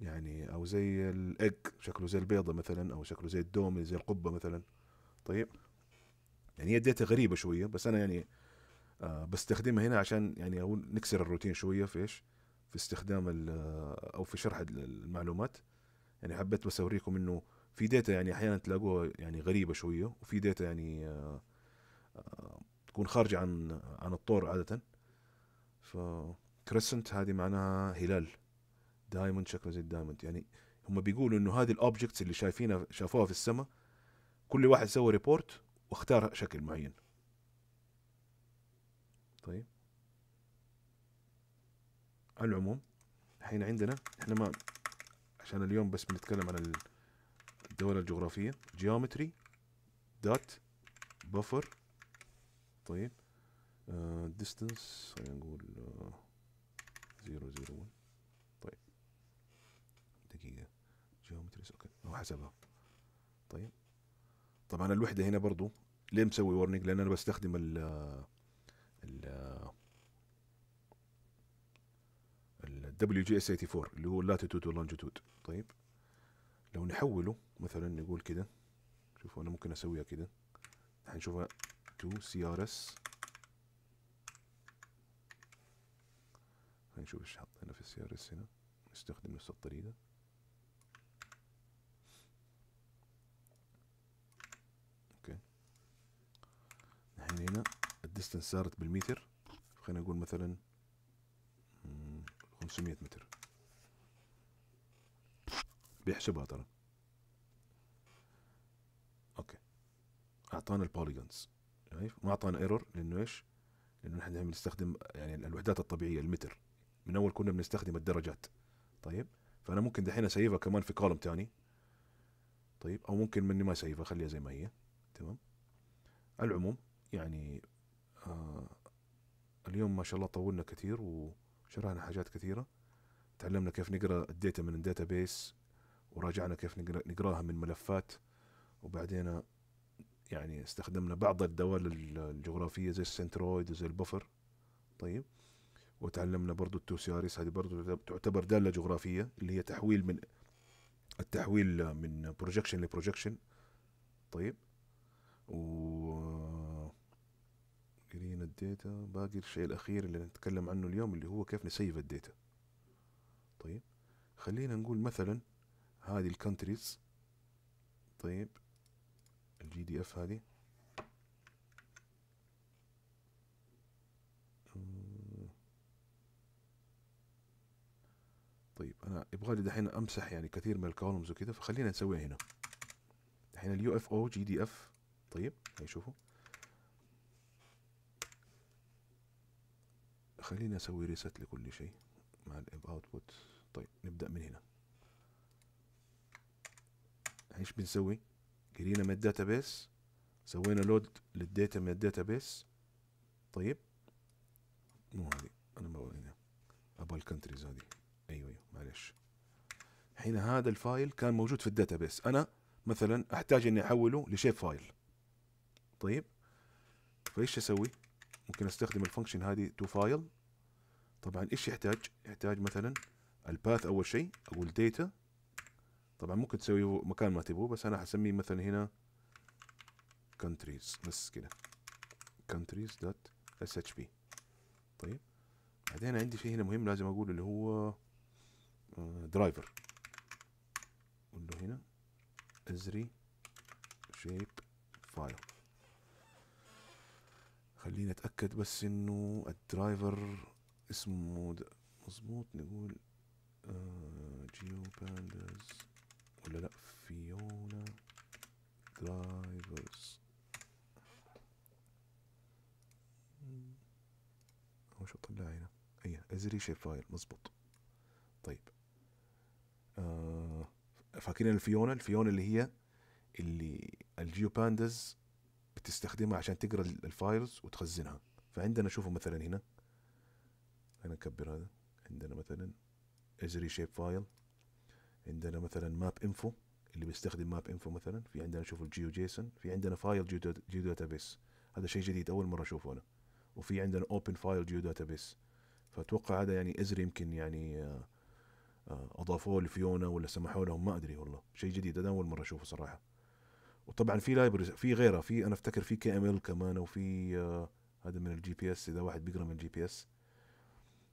يعني او زي الاج شكله زي البيضه مثلا او شكله زي الدوم زي القبه مثلا طيب يعني هي ديتا غريبه شويه بس انا يعني آه بستخدمها هنا عشان يعني اقول نكسر الروتين شويه في ايش في استخدام آه، او في شرح المعلومات يعني حبيت بس اوريكم انه في داتا يعني احيانا تلاقوها يعني غريبه شويه وفي داتا يعني آه آه تكون خارجه عن عن الطور عاده ف كريسنت هذه معناها هلال دايموند شكله زي الدايموند يعني هم بيقولوا انه هذه الاوبجكتس اللي شايفينها شافوها في السماء كل واحد سوى ريبورت واختار شكل معين طيب على العموم الحين عندنا احنا ما عشان اليوم بس بنتكلم عن الدولة الجغرافية جيومتري دوت بفر طيب ديستنس آه، خلينا نقول زيرو زيرو ون طيب دقيقة جيومتري اوكي هو حسبها طيب طبعا الوحدة هنا برضو ليه مسوي ورنينج لان انا بستخدم ال آه، دبليو جي اس 84 اللي هو لاتيتود ولونجيتود طيب لو نحوله مثلا نقول كده شوفوا انا ممكن اسويها كده حنشوفها تو سي ار اس هنشوف ايش حطينا في السي ار اس هنا نستخدم نفس الطريقه اوكي الحين هنا الديستنس صارت بالمتر خلينا نقول مثلا 500 متر بيحسبها ترى اوكي اعطانا البوليجونز شايف ما اعطانا ايرور لانه ايش لانه نحن بنستخدم يعني الوحدات الطبيعيه المتر من اول كنا بنستخدم الدرجات طيب فانا ممكن دحين اسيفها كمان في كولم تاني طيب او ممكن مني ما اسيفها خليها زي ما هي تمام العموم يعني آه اليوم ما شاء الله طولنا كثير وشرحنا حاجات كثيرة تعلمنا كيف نقرا الداتا من الداتا بيس وراجعنا كيف نقرا نقراها من ملفات وبعدين يعني استخدمنا بعض الدوال الجغرافية زي السنترويد وزي البفر طيب وتعلمنا برضو التو سياريس هذه برضو تعتبر دالة جغرافية اللي هي تحويل من التحويل من بروجكشن لبروجكشن طيب و الداتا باقي الشيء الأخير اللي نتكلم عنه اليوم اللي هو كيف نسيف الداتا طيب خلينا نقول مثلا هذه الكونتريز طيب الجي دي اف هذه طيب انا يبغى لي دحين امسح يعني كثير من الكولومز وكذا فخلينا نسويها هنا دحين اليو اف او جي دي اف طيب هاي شوفوا خليني اسوي ريست لكل شيء مع الاب اوتبوت طيب نبدا من هنا ايش بنسوي جرينا من الداتابيس سوينا لود للداتا من الداتابيس طيب مو هذه انا ما هنا ابغى الكنتريز هذه ايوه ايوه معلش الحين هذا الفايل كان موجود في الداتابيس انا مثلا احتاج اني احوله لشيب فايل طيب فايش اسوي ممكن استخدم الفانكشن هذه تو فايل طبعا ايش يحتاج يحتاج مثلا الباث اول شيء او الداتا طبعا ممكن تسويه مكان ما تبغوه بس انا حسميه مثلا هنا countries بس كده countries dot shp طيب بعدين عندي شيء هنا مهم لازم اقول اللي هو درايفر آه، اقول له هنا ازري شيب فايل خليني اتاكد بس انه الدرايفر اسمه مظبوط نقول جيو آه، بانداز ولا لا فيونا درايفرز هو شو طلع هنا ايه ازري شيب فايل مظبوط طيب آه فاكرين الفيونا الفيونا اللي هي اللي الجيو بانداز بتستخدمها عشان تقرا الفايلز وتخزنها فعندنا شوفوا مثلا هنا نكبر هذا عندنا مثلا ازري شيب فايل عندنا مثلا ماب انفو اللي بيستخدم ماب انفو مثلا في عندنا شوف الجيو جيسون في عندنا فايل جيو داتابيس هذا شيء جديد اول مره اشوفه انا وفي عندنا اوبن فايل جيو داتابيس فاتوقع هذا يعني ازري يمكن يعني آه، آه، اضافوه لفيونا ولا سمحوا لهم ما ادري والله شيء جديد انا اول مره اشوفه صراحه وطبعا في لايبرز في غيرها في انا افتكر في كي ام ال كمان وفي آه، هذا من الجي بي اس اذا واحد بيقرا من الجي بي اس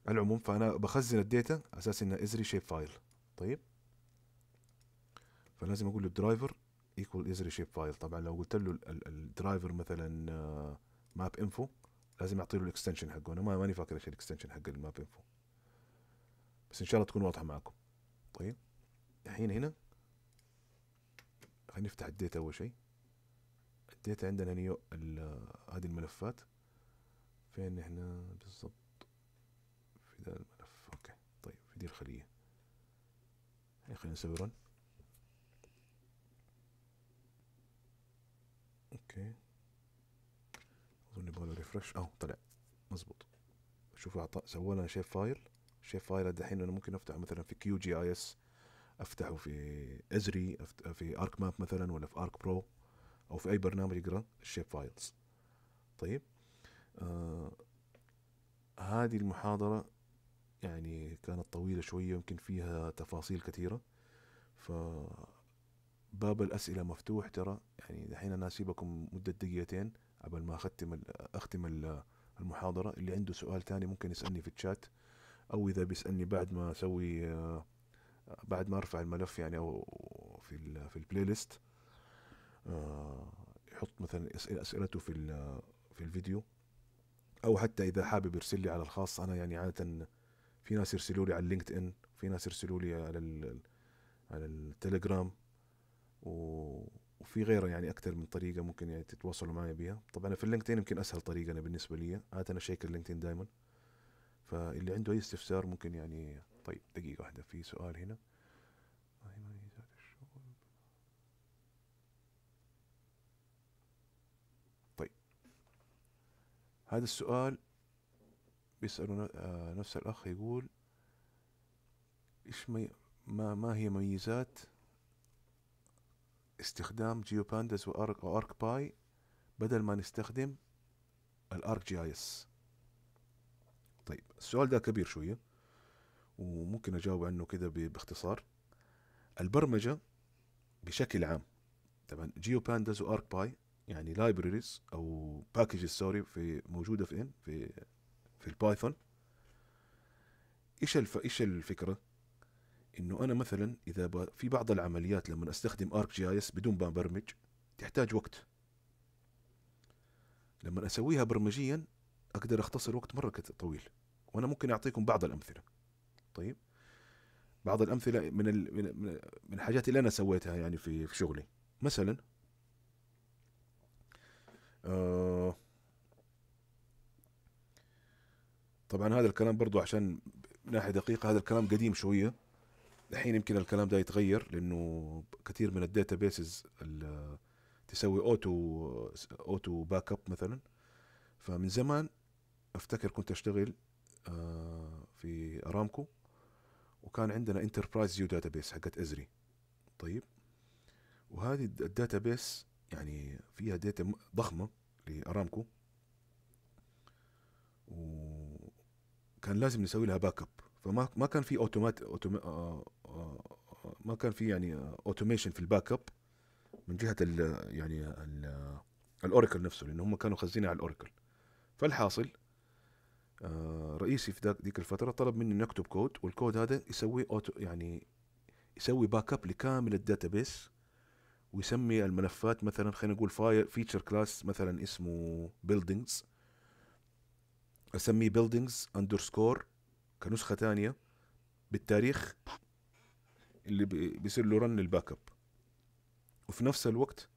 على العموم فانا بخزن الداتا على اساس انها ازري شيب فايل طيب فلازم اقول له الدرايفر ايكوال ازري شيب فايل طبعا لو قلت له الدرايفر مثلا ماب آه، انفو لازم اعطي له الاكستنشن حقه انا ماني فاكر ايش الاكستنشن حق الماب انفو بس ان شاء الله تكون واضحه معكم طيب الحين هنا خلينا نفتح الداتا اول شيء الداتا عندنا نيو هذه الملفات فين احنا بالضبط دي الخلية يعني خلينا نسوي رن اوكي اظن يبغى له ريفرش اه طلع مظبوط شوفوا اعطى سوى لنا شيف فايل شيف فايل الحين انا ممكن افتحه مثلا في كيو جي اي اس افتحه في ازري أفتح في ارك ماب مثلا ولا في ارك برو او في اي برنامج يقرا الشيب فايلز طيب آه هذه المحاضرة يعني كانت طويلة شوية يمكن فيها تفاصيل كثيرة ف باب الأسئلة مفتوح ترى يعني دحين أنا أسيبكم مدة دقيقتين قبل ما أختم أختم المحاضرة اللي عنده سؤال تاني ممكن يسألني في الشات أو إذا بيسألني بعد ما أسوي بعد ما أرفع الملف يعني أو في في البلاي آه، ليست يحط مثلا أسئلته في في الفيديو أو حتى إذا حابب يرسل لي على الخاص أنا يعني عادة في ناس يرسلوا لي على اللينكد ان في ناس يرسلوا لي على الـ على التليجرام وفي غيرها يعني اكثر من طريقه ممكن يعني تتواصلوا معي بها طبعا في اللينكد ان يمكن اسهل طريقه انا بالنسبه لي هات انا شيك اللينكد ان دائما فاللي عنده اي استفسار ممكن يعني طيب دقيقه واحده في سؤال هنا طيب هذا السؤال بيسألوا آه، نفس الأخ يقول إيش مي ما, ما هي مميزات استخدام جيو باندز وأرك, وأرك باي بدل ما نستخدم الأرك جي آي إس طيب السؤال ده كبير شوية وممكن أجاوب عنه كده باختصار البرمجة بشكل عام طبعا جيو باندز وارك باي يعني لايبريز او باكجز سوري في موجوده فين في في البايثون ايش الف... ايش الفكره انه انا مثلا اذا ب... في بعض العمليات لما استخدم ارك جي اس بدون ما برمج تحتاج وقت لما اسويها برمجيا اقدر اختصر وقت مره طويل وانا ممكن اعطيكم بعض الامثله طيب بعض الامثله من ال... من من الحاجات اللي انا سويتها يعني في في شغلي مثلا آه طبعا هذا الكلام برضو عشان من ناحيه دقيقه هذا الكلام قديم شويه الحين يمكن الكلام ده يتغير لانه كثير من الداتا بيسز تسوي اوتو اوتو باك اب مثلا فمن زمان افتكر كنت اشتغل آه، في ارامكو وكان عندنا انتربرايز يو بيس حقت ازري طيب وهذه بيس يعني فيها داتا ضخمه لارامكو و كان لازم نسوي لها باك اب فما ما كان في اوتومات أوتوم... آه، آه، آه، ما كان في يعني اوتوميشن في الباك اب من جهه الـ يعني الاوراكل نفسه لان هم كانوا خزينه على الاوراكل فالحاصل رئيسي في ذيك الفتره طلب مني اني اكتب كود والكود هذا يسوي اوتو يعني يسوي باك اب لكامل الداتابيس ويسمي الملفات مثلا خلينا نقول فاير فيتشر كلاس مثلا اسمه بيلدينجز اسميه بيلدينجز اندرسكور كنسخه ثانيه بالتاريخ اللي بيصير له رن الباك اب وفي نفس الوقت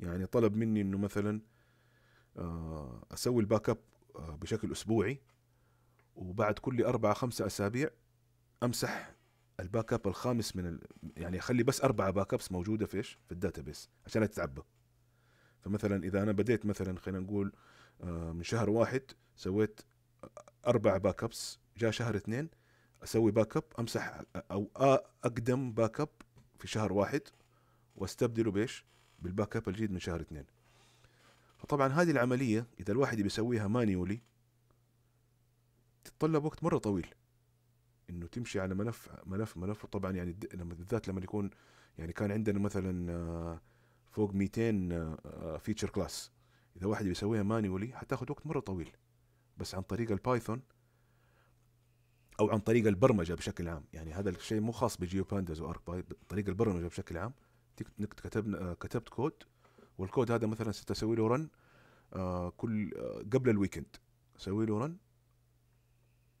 يعني طلب مني انه مثلا آه، اسوي الباك اب آه، بشكل اسبوعي وبعد كل أربعة خمسة أسابيع أمسح الباك اب الخامس من ال... يعني أخلي بس أربعة باك ابس موجودة في إيش؟ في بيس عشان لا تتعبى فمثلا إذا أنا بديت مثلا خلينا نقول آه، من شهر واحد سويت اربع باك ابس جاء شهر اثنين اسوي باك اب امسح او اقدم باك اب في شهر واحد واستبدله بايش؟ بالباك اب الجديد من شهر اثنين. فطبعا هذه العمليه اذا الواحد بيسويها مانيولي تتطلب وقت مره طويل انه تمشي على ملف ملف ملف وطبعا يعني لما بالذات لما يكون يعني كان عندنا مثلا آه، فوق 200 فيتشر كلاس اذا واحد بيسويها مانيولي حتاخذ وقت مره طويل بس عن طريق البايثون او عن طريق البرمجه بشكل عام يعني هذا الشيء مو خاص بجيو بانداز وارك باي طريق البرمجه بشكل عام كتبنا آه، كتبت كود والكود هذا مثلا ستسوي له رن آه، كل آه، قبل الويكند اسوي له رن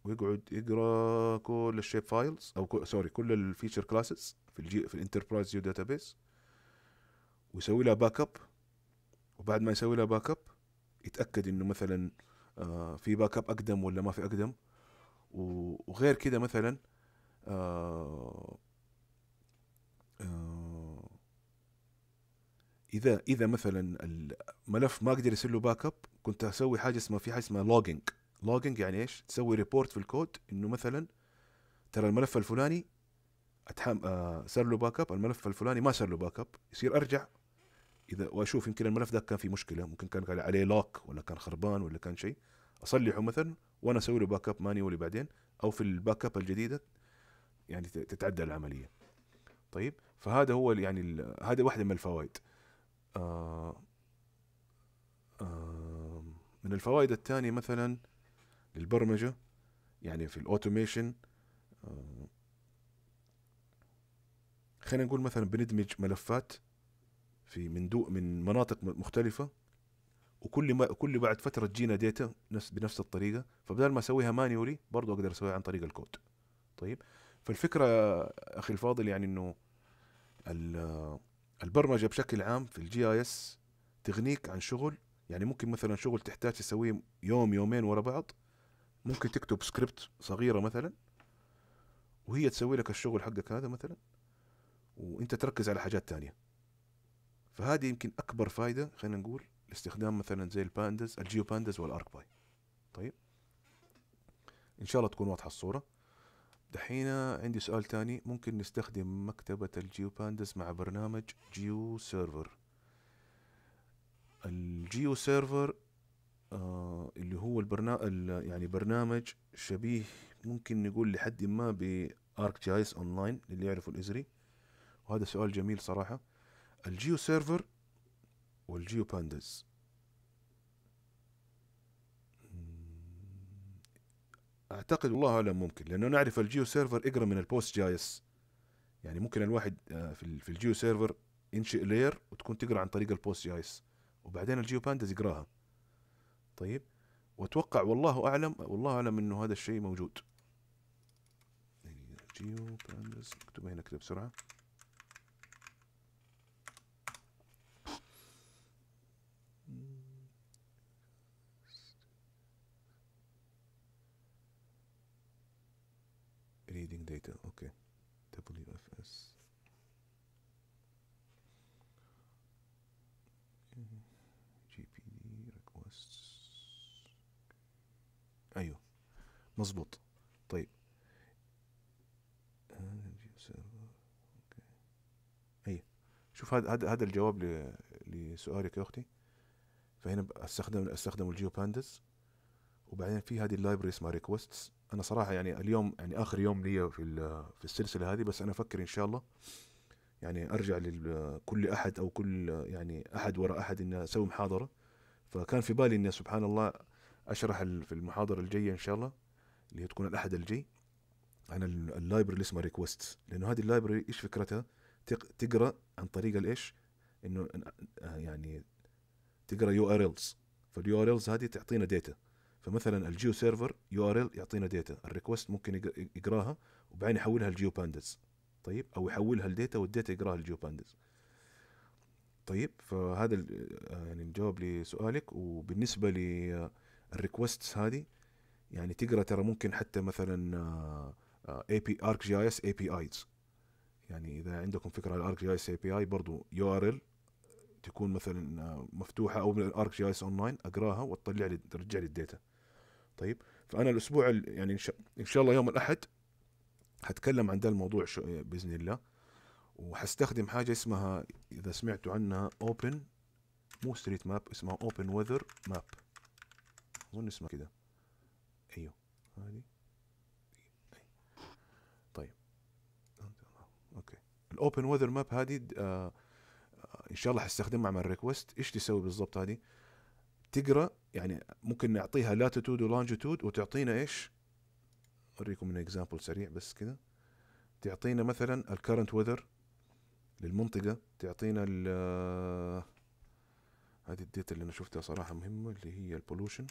ويقعد يقرا كل الشيب فايلز او سوري كل الفيتشر كلاسز في الجي في الانتربرايز جيو داتابيس ويسوي لها باك اب وبعد ما يسوي لها باك اب يتاكد انه مثلا آه، في باك اب اقدم ولا ما في اقدم وغير كده مثلا آه، آه، اذا اذا مثلا الملف ما اقدر يصير له باك اب كنت اسوي حاجه اسمها في حاجه اسمها لوجينج لوجينج يعني ايش تسوي ريبورت في الكود انه مثلا ترى الملف الفلاني اتحم... صار له باك اب الملف الفلاني ما صار له باك اب يصير ارجع اذا واشوف يمكن الملف ذاك كان فيه مشكله ممكن كان عليه لوك ولا كان خربان ولا كان شيء اصلحه مثلا وانا اسوي له باك اب مانيولي بعدين او في الباك اب الجديده يعني تتعدى العمليه طيب فهذا هو يعني هذا واحده من الفوائد آه آه من الفوائد الثانيه مثلا للبرمجه يعني في الاوتوميشن آه خلينا نقول مثلا بندمج ملفات في من دو من مناطق مختلفه وكل ما كل بعد فتره تجينا ديتا نفس بنفس الطريقه فبدل ما اسويها مانيولي برضه اقدر اسويها عن طريق الكود طيب فالفكره اخي الفاضل يعني انه البرمجه بشكل عام في الجي اي اس تغنيك عن شغل يعني ممكن مثلا شغل تحتاج تسويه يوم يومين ورا بعض ممكن تكتب سكريبت صغيره مثلا وهي تسوي لك الشغل حقك هذا مثلا وانت تركز على حاجات تانية فهذه يمكن اكبر فائده خلينا نقول لاستخدام مثلا زي الباندز الجيو باندز والارك باي طيب ان شاء الله تكون واضحه الصوره دحين عندي سؤال تاني ممكن نستخدم مكتبة الجيو باندز مع برنامج جيو سيرفر الجيو سيرفر آه اللي هو البرنامج يعني برنامج شبيه ممكن نقول لحد ما بارك جايس اونلاين للي يعرفوا الازري وهذا سؤال جميل صراحه الجيو سيرفر والجيو بانداز اعتقد والله اعلم ممكن لانه نعرف الجيو سيرفر اقرا من البوست جي اس يعني ممكن الواحد آه، في الجيو سيرفر ينشئ لير وتكون تقرا عن طريق البوست جي اس وبعدين الجيو بانداز يقراها طيب واتوقع والله اعلم والله اعلم انه هذا الشيء موجود يعني جيو بانداز اكتبها هنا كده بسرعه اوكي دبليو اف اس جي بي دي ريكوست ايوه مظبوط طيب اي أيوه. شوف هذا هذا هذا الجواب لسؤالك يا اختي فهنا استخدم استخدم الجيو بانداس وبعدين في هذه اللايبرري اسمها ريكوستس انا صراحه يعني اليوم يعني اخر يوم لي في في السلسله هذه بس انا افكر ان شاء الله يعني ارجع لكل احد او كل يعني احد وراء احد اني اسوي محاضره فكان في بالي اني سبحان الله اشرح في المحاضره الجايه ان شاء الله اللي هي تكون الاحد الجاي عن اللايبرري اللي اسمها ريكوست لانه هذه اللايبرري ايش فكرتها؟ تقرا عن طريق الايش؟ انه يعني تقرا يو ار الز فاليو ار الز هذه تعطينا ديتا فمثلا الجيو سيرفر يو ار ال يعطينا ديتا الريكوست ممكن يقراها وبعدين يحولها لجيو باندز طيب او يحولها لديتا والديتا يقراها لجيو باندز طيب فهذا يعني الجواب لسؤالك وبالنسبه للريكوستس هذه يعني تقرا ترى ممكن حتى مثلا اي بي ارك جي اس اي بي ايز يعني اذا عندكم فكره على الارك جي اس اي بي اي برضه يو ار ال تكون مثلا آه، مفتوحه او من الارك جي اس اون لاين اقراها وتطلع لي ترجع لي الداتا طيب فانا الاسبوع يعني ان شاء, إن شاء الله يوم الاحد حتكلم عن ده الموضوع باذن الله وحستخدم حاجه اسمها اذا سمعتوا عنها اوبن مو ستريت ماب اسمها اوبن وذر ماب اظن اسمها كده ايوه هذه طيب اوكي الاوبن وذر ماب هذه آه،, آه ان شاء الله حستخدمها مع الريكوست ايش تسوي بالضبط هذه تقرا يعني ممكن نعطيها لاتيتود ولونجيتود وتعطينا ايش؟ اوريكم من اكزامبل سريع بس كذا تعطينا مثلا الكرنت وذر للمنطقه تعطينا ال آه، هذه الداتا اللي انا شفتها صراحه مهمه اللي هي البولوشن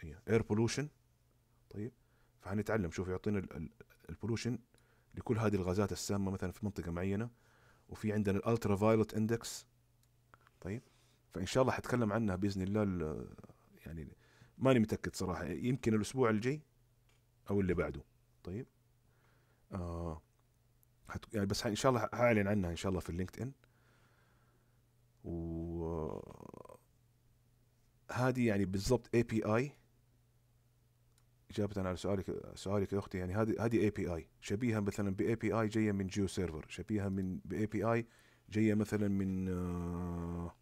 هي اير بولوشن طيب فحنتعلم شوف يعطينا البولوشن لكل هذه الغازات السامه مثلا في منطقه معينه وفي عندنا الالترا فايلوت اندكس طيب فان شاء الله حتكلم عنها باذن الله يعني ماني متاكد صراحه يمكن الاسبوع الجاي او اللي بعده طيب آه هت... يعني بس ان شاء الله هعلن عنها ان شاء الله في اللينكد ان و هذه يعني بالضبط اي بي اي اجابه على سؤالك سؤالك يا اختي يعني هذه هذه اي بي اي شبيهه مثلا باي بي اي جايه من جيو سيرفر شبيهه من باي بي اي جايه مثلا من آه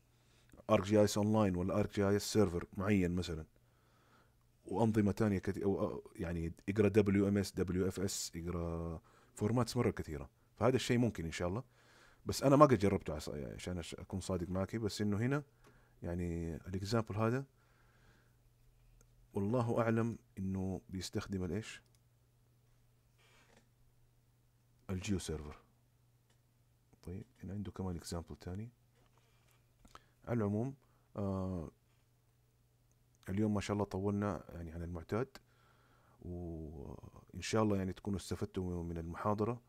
ارك جي اس اونلاين ولا ارك جي اس سيرفر معين مثلا وانظمه ثانيه كثير او يعني اقرا دبليو ام اس دبليو اف اس اقرا فورماتس مره كثيره فهذا الشيء ممكن ان شاء الله بس انا ما قد جربته يعني عشان اكون صادق معك بس انه هنا يعني الاكزامبل هذا والله اعلم انه بيستخدم الايش الجيو سيرفر طيب هنا عنده كمان اكزامبل ثاني على العموم آه اليوم ما شاء الله طولنا يعني عن المعتاد وان شاء الله يعني تكونوا استفدتوا من المحاضره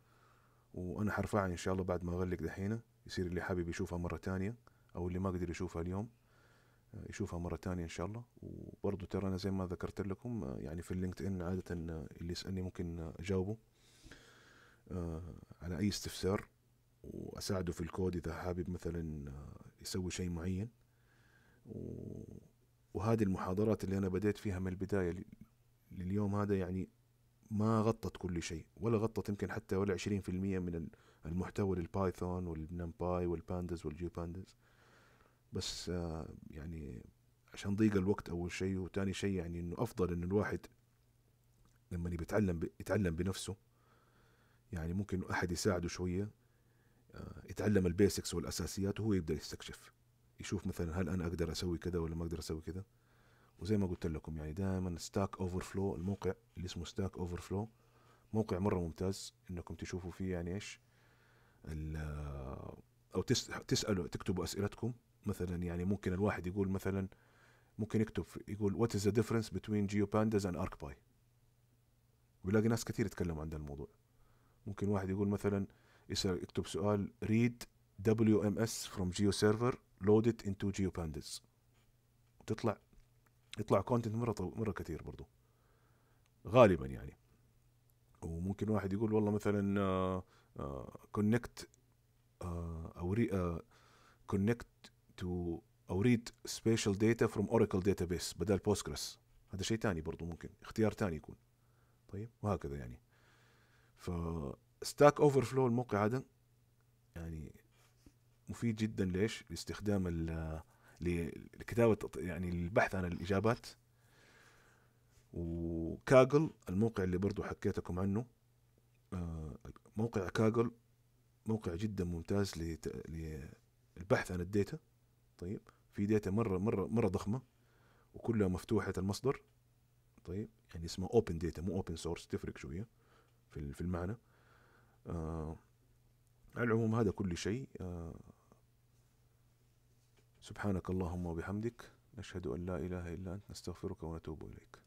وانا حرفعها ان شاء الله بعد ما اغلق دحينه يصير اللي حابب يشوفها مره تانية او اللي ما قدر يشوفها اليوم آه، يشوفها مره تانية ان شاء الله وبرضه ترى انا زي ما ذكرت لكم آه، يعني في اللينكد ان عاده آه، اللي يسالني ممكن اجاوبه على اي استفسار واساعده في الكود اذا حابب مثلا يسوي شيء معين وهذه المحاضرات اللي انا بديت فيها من البدايه لليوم هذا يعني ما غطت كل شيء ولا غطت يمكن حتى ولا 20% من المحتوى للبايثون والنمباي والباندز باندز بس آه، يعني عشان ضيق الوقت اول شيء وثاني شيء يعني انه افضل انه الواحد لما يتعلم يتعلم بنفسه يعني ممكن احد يساعده شويه آه، يتعلم البيسكس والاساسيات وهو يبدا يستكشف يشوف مثلا هل انا اقدر اسوي كذا ولا ما اقدر اسوي كذا وزي ما قلت لكم يعني دائما ستاك اوفر فلو الموقع اللي اسمه ستاك اوفر فلو موقع مره ممتاز انكم تشوفوا فيه يعني ايش آه، او تسالوا تكتبوا اسئلتكم مثلا يعني ممكن الواحد يقول مثلا ممكن يكتب يقول وات از ذا ديفرنس بتوين جيو بانداز اند ارك باي ويلاقي ناس كثير يتكلموا عن هذا الموضوع ممكن واحد يقول مثلا يصير اكتب سؤال read WMS from geo load loaded into GeoPandas تطلع يطلع كونتنت مره طو... مره كثير برضو غالبا يعني وممكن واحد يقول والله مثلا كونكت آه، آه، آه، او كونكت تو او ريد سبيشال داتا فروم اوراكل داتا بيس بدل بوستجريس هذا شيء ثاني برضو ممكن اختيار ثاني يكون طيب وهكذا يعني ف ستاك اوفر فلو الموقع هذا يعني مفيد جدا ليش؟ لاستخدام لكتابه يعني البحث عن الاجابات وكاجل الموقع اللي برضو حكيتكم عنه آه، موقع كاجل موقع جدا ممتاز للبحث عن الداتا طيب في داتا مره مره مره ضخمه وكلها مفتوحه المصدر طيب يعني اسمه اوبن داتا مو اوبن سورس تفرق شويه في المعنى آه على العموم هذا كل شيء آه سبحانك اللهم وبحمدك نشهد أن لا إله إلا أنت نستغفرك ونتوب إليك